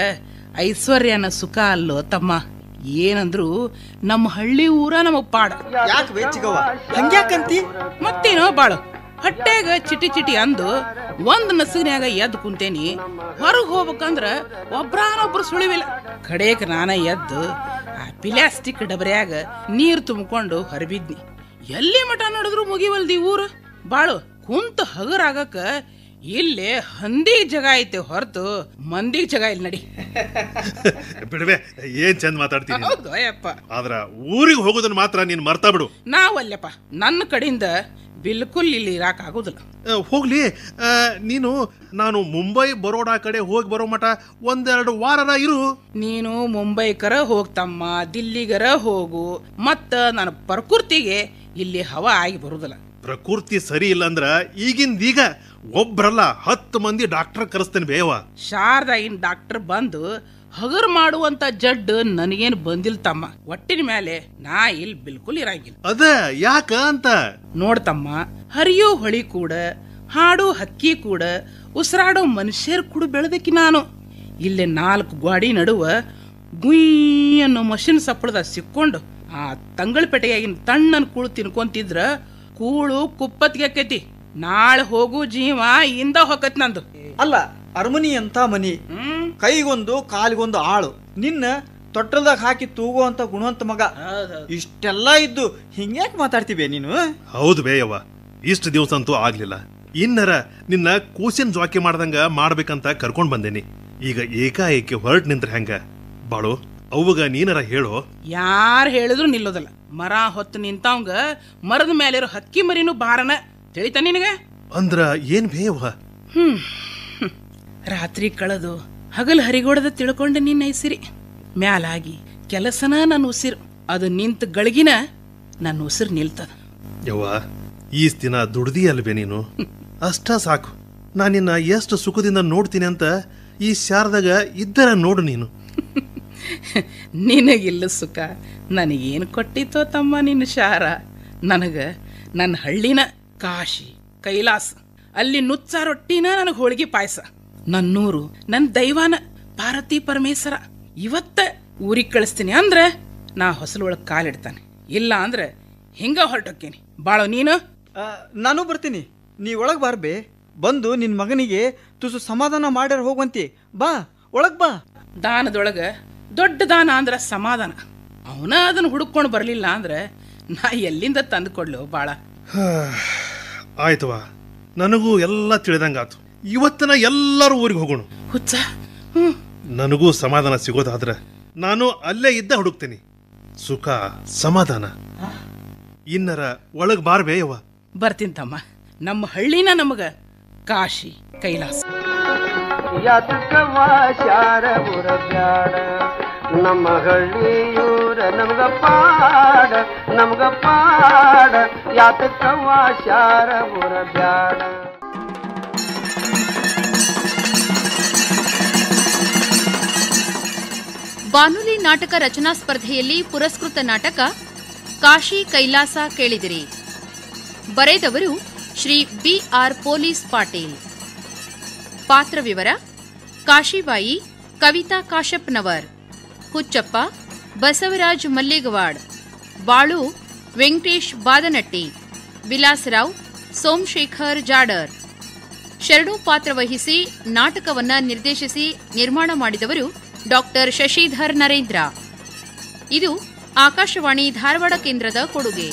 ಐಶ್ವರ್ಯನ ಸುಖ ಅಲ್ಲೋ ತಮ್ಮ ಏನಂದ್ರು ನಮ್ಮ ಹಳ್ಳಿ ಊರ ನಮ್ಮ ಪಾಡ ಯಾಕೆ ಹಂಗ್ಯಾಕಂತಿ ಮತ್ತೇನೋ ಬಾಳು ಹಟ್ಟೆಗ ಚಿಟಿ ಚಿಟಿ ಅಂದು ಒಂದ್ ನಸಿನ್ಯಾಗ ಎದ್ದು ಕುಂತೇನಿ ಹೊರಗೆ ಹೋಗ್ಬೇಕಂದ್ರ ಒಬ್ರಾನೊಬ್ರು ಸುಳಿವಿಲ್ಲ ಕಡೇಕ ನಾನ ಎದ್ದು ಆ ಪ್ಲಾಸ್ಟಿಕ್ ಡಬರ್ಯಾಗ ನೀರು ತುಂಬಿಕೊಂಡು ಹೊರಬಿದ್ನಿ ಎಲ್ಲಿ ಮಠ ನಡೆದ್ರು ಮುಗಿವಲ್ದಿ ಊರು ಬಾಳು ಕುಂತ ಆಗಕ ಇಲ್ಲಿ ಹಂದಿ ಜಗ ಐತೆ ಹೊರತು ಮಂದಿಗೆ ಜಗ ಇಲ್ಲಿ ನಡಿ ಬಿಡವೆ ಏನ್ ಚಂದ ಮಾತಾಡ್ತೀನಿ ಹೌದು ಅಯ್ಯಪ್ಪ ಆದ್ರ ಊರಿಗೆ ಹೋಗೋದನ್ನ ಮಾತ್ರ ನೀನ್ ಮರ್ತಾ ಬಿಡು ನಾವಲ್ಲಪ್ಪ ನನ್ನ ಕಡೆಯಿಂದ ಬಿಲ್ಕುಲ್ ಇಲ್ಲಿ ಆಗುದಿಲ್ಲ ಹೋಗ್ಲಿ ನೀನು ನಾನು ಮುಂಬೈ ಬರೋಡಾ ಕಡೆ ಹೋಗಿ ಬರೋ ಮಠ ಒಂದೆರಡು ವಾರರ ಇರು ನೀನು ಮುಂಬೈಕರ ಹೋಗ್ತಮ್ಮ ದಿಲ್ಲಿಗರ ಹೋಗು ಮತ್ತ ನನ್ನ ಪ್ರಕೃತಿಗೆ ಇಲ್ಲಿ ಹವಾ ಆಗಿ ಬರುದಿಲ್ಲ ಪ್ರಕೃತಿ ಸರಿ ಇಲ್ಲ ಅಂದ್ರ ಈಗಿಂದ ಈಗ ಒಬ್ರಲ್ಲ ಹತ್ತು ಮಂದಿ ಡಾಕ್ಟರ್ ಕರೆಸ್ತೇನೆ ಬೇವ ಶಾರದಾಗಿನ ಡಾಕ್ಟರ್ ಬಂದು ಹಗರ್ ಮಾಡುವಂತ ಜಡ್ ನನಗೇನು ಬಂದಿಲ್ಲ ತಮ್ಮ ಒಟ್ಟಿನ ಮೇಲೆ ನಾ ಇಲ್ಲಿ ಬಿಲ್ಕುಲ್ ಇರಂಗಿಲ್ಲ ಅದ ಯಾಕ ಅಂತ ನೋಡ್ತಮ್ಮ ಹರಿಯೋ ಹೊಳಿ ಕೂಡ ಹಾಡು ಹಕ್ಕಿ ಕೂಡ ಉಸಿರಾಡೋ ಮನುಷ್ಯರ್ ಕೂಡ ಬೆಳೆದಕ್ಕೆ ನಾನು ಇಲ್ಲಿ ನಾಲ್ಕು ಗ್ವಾಡಿ ನಡುವ ಗುಯ್ ಅನ್ನೋ ಮಷಿನ್ ಸಪ್ಪಳದ ಸಿಕ್ಕೊಂಡು ಆ ತಂಗಳಪೇಟೆಯಾಗಿನ ತಣ್ಣನ ಕೂಳು ತಿನ್ಕೊಂತಿದ್ರ ಕೂಳು ಕುಪ್ಪತ್ಗೆ ಆಕೈತಿ ನಾಳೆ ಹೋಗು ಜೀವ ಇಂದ ಹೊಕ್ಕತ್ ನಂದು ಅಲ್ಲ ಅರಮನಿ ಅಂತ ಮನಿ ಕೈಗೊಂದು ಕಾಲಿಗೊಂದು ಆಳು ನಿನ್ನ ತೊಟ್ಟಲ್ದಾಗ ಹಾಕಿ ತೂಗುವಂತ ಗುಣವಂತ ಮಗ ಇಷ್ಟೆಲ್ಲ ಇದ್ದು ಹಿಂಗ್ಯಾಕೆ ಮಾತಾಡ್ತೀವಿ ನೀನು ಹೌದು ಬೇಯವ್ವ ಇಷ್ಟು ದಿವಸ ಅಂತೂ ಆಗ್ಲಿಲ್ಲ ಇನ್ನರ ನಿನ್ನ ಕೂಸಿನ ಜಾಕಿ ಮಾಡ್ದಂಗ ಮಾಡ್ಬೇಕಂತ ಕರ್ಕೊಂಡ್ ಬಂದೇನಿ ಈಗ ಏಕಾಏಕಿ ಹೊರಟ್ ನಿಂತ್ರ ಹೆಂಗ ಬಾಳು ಅವಾಗ ನೀನರ ಹೇಳೋ ಯಾರು ಹೇಳಿದ್ರು ನಿಲ್ಲೋದಲ್ಲ ಮರ ಹೊತ್ತು ನಿಂತವಂಗ ಮರದ ಮೇಲಿರೋ ಹಕ್ಕಿ ಮರಿನೂ ಬಾರನ ತಿಳಿತ ನಿನಗ ಅಂದ್ರ ಏನ್ ಬೇಯವ್ವ ಹ್ಮ್ ರಾತ್ರಿ ಕಳೆದು ಹಗಲು ಹರಿಗೋಡದ ತಿಳ್ಕೊಂಡು ನಿನ್ನ ಐಸಿರಿ ಮ್ಯಾಲಾಗಿ ಕೆಲಸನ ನನ್ನ ಉಸಿರು ಅದು ನಿಂತ ಗಳಿಗಿನ ನನ್ನ ಉಸಿರು ನಿಲ್ತದ ಯವ್ವಾ ದಿನ ದುಡ್ದಿ ಅಲ್ವೇ ನೀನು ಅಷ್ಟ ಸಾಕು ನಾನಿನ್ನ ಎಷ್ಟು ಸುಖದಿಂದ ನೋಡ್ತೀನಿ ಅಂತ ಈ ಶಾರದಾಗ ಇದ್ದರ ನೋಡು ನೀನು ನಿನಗಿಲ್ಲ ಸುಖ ನನಗೇನು ಕೊಟ್ಟಿತ್ತೋ ತಮ್ಮ ನಿನ್ನ ಶಾರ ನನಗೆ ನನ್ನ ಹಳ್ಳಿನ ಕಾಶಿ ಕೈಲಾಸ ಅಲ್ಲಿ ನುಚ್ಚ ರೊಟ್ಟಿನ ನನಗೆ ಹೋಳಿಗೆ ಪಾಯಸ ನನ್ನೂರು ನನ್ನ ದೈವಾನ ಪಾರ್ವತಿ ಪರಮೇಶ್ವರ ಇವತ್ತ ಊರಿಗೆ ಕಳಿಸ್ತೀನಿ ಅಂದ್ರೆ ನಾ ಹೊಸಲೊಳಗೆ ಕಾಲಿಡ್ತಾನೆ ಇಲ್ಲ ಅಂದ್ರೆ ಹಿಂಗ ಹೊರಟೋಕ್ಕೇನಿ ಬಾಳ ನೀನು ನಾನು ಬರ್ತೀನಿ ನೀ ಒಳಗೆ ಬಾರ್ಬೆ ಬಂದು ನಿನ್ನ ಮಗನಿಗೆ ತುಸು ಸಮಾಧಾನ ಮಾಡ್ಯಾರ ಹೋಗುವಂತಿ ಬಾ ಒಳಗೆ ಬಾ ದಾನದೊಳಗೆ ದೊಡ್ಡ ದಾನ ಅಂದ್ರೆ ಸಮಾಧಾನ ಅವನ ಅದನ್ನ ಹುಡುಕೊಂಡು ಬರಲಿಲ್ಲ ಅಂದ್ರೆ ನಾ ಎಲ್ಲಿಂದ ತಂದು ಕೊಡ್ಲು ಭಾಳ ಆಯ್ತವಾ ನನಗೂ ಎಲ್ಲ ತಿಳಿದಂಗಾತು ಇವತ್ತಿನ ಎಲ್ಲರೂ ಊರಿಗೆ ಹೋಗೋಣ ಹುಚ್ಚ ನನಗೂ ಸಮಾಧಾನ ಸಿಗೋದಾದ್ರೆ ನಾನು ಅಲ್ಲೇ ಇದ್ದ ಹುಡುಕ್ತೀನಿ ಸುಖ ಸಮಾಧಾನ ಇನ್ನರ ಒಳಗ್ ಬಾರ್ಬೇಯವ್ವ ಬರ್ತೀನಿ ತಮ್ಮ ನಮ್ಮ ಹಳ್ಳಿನ ನಮಗ ಕಾಶಿ ಕೈಲಾಸ ನಮ್ಮ ಹಳ್ಳಿಯೂರ ನಮಗ ಪಾಡ ನಮಗ ಪಾಡ ಬ್ಯಾಡ ಬಾನುಲಿ ನಾಟಕ ರಚನಾ ಸ್ಪರ್ಧೆಯಲ್ಲಿ ಪುರಸ್ಕೃತ ನಾಟಕ ಕಾಶಿ ಕೈಲಾಸ ಕೇಳಿದಿರಿ ಬರೆದವರು ಶ್ರೀ ಬಿಆರ್ ಪೊಲೀಸ್ ಪಾಟೀಲ್ ಪಾತ್ರ ವಿವರ ಕಾಶಿಬಾಯಿ ಕವಿತಾ ಕಾಶಪ್ನವರ್ ಹುಚ್ಚಪ್ಪ ಬಸವರಾಜ್ ಮಲ್ಲಿಗವಾಡ್ ಬಾಳು ವೆಂಕಟೇಶ್ ಬಾದನಟ್ಟಿ ವಿಲಾಸರಾವ್ ಸೋಮಶೇಖರ್ ಜಾಡರ್ ಶರಣು ಪಾತ್ರ ವಹಿಸಿ ನಾಟಕವನ್ನು ನಿರ್ದೇಶಿಸಿ ನಿರ್ಮಾಣ ಮಾಡಿದವರು ಡಾಕ್ಟರ್ ಶಶಿಧರ್ ನರೇಂದ್ರ ಇದು ಆಕಾಶವಾಣಿ ಧಾರವಾಡ ಕೇಂದ್ರದ ಕೊಡುಗೆ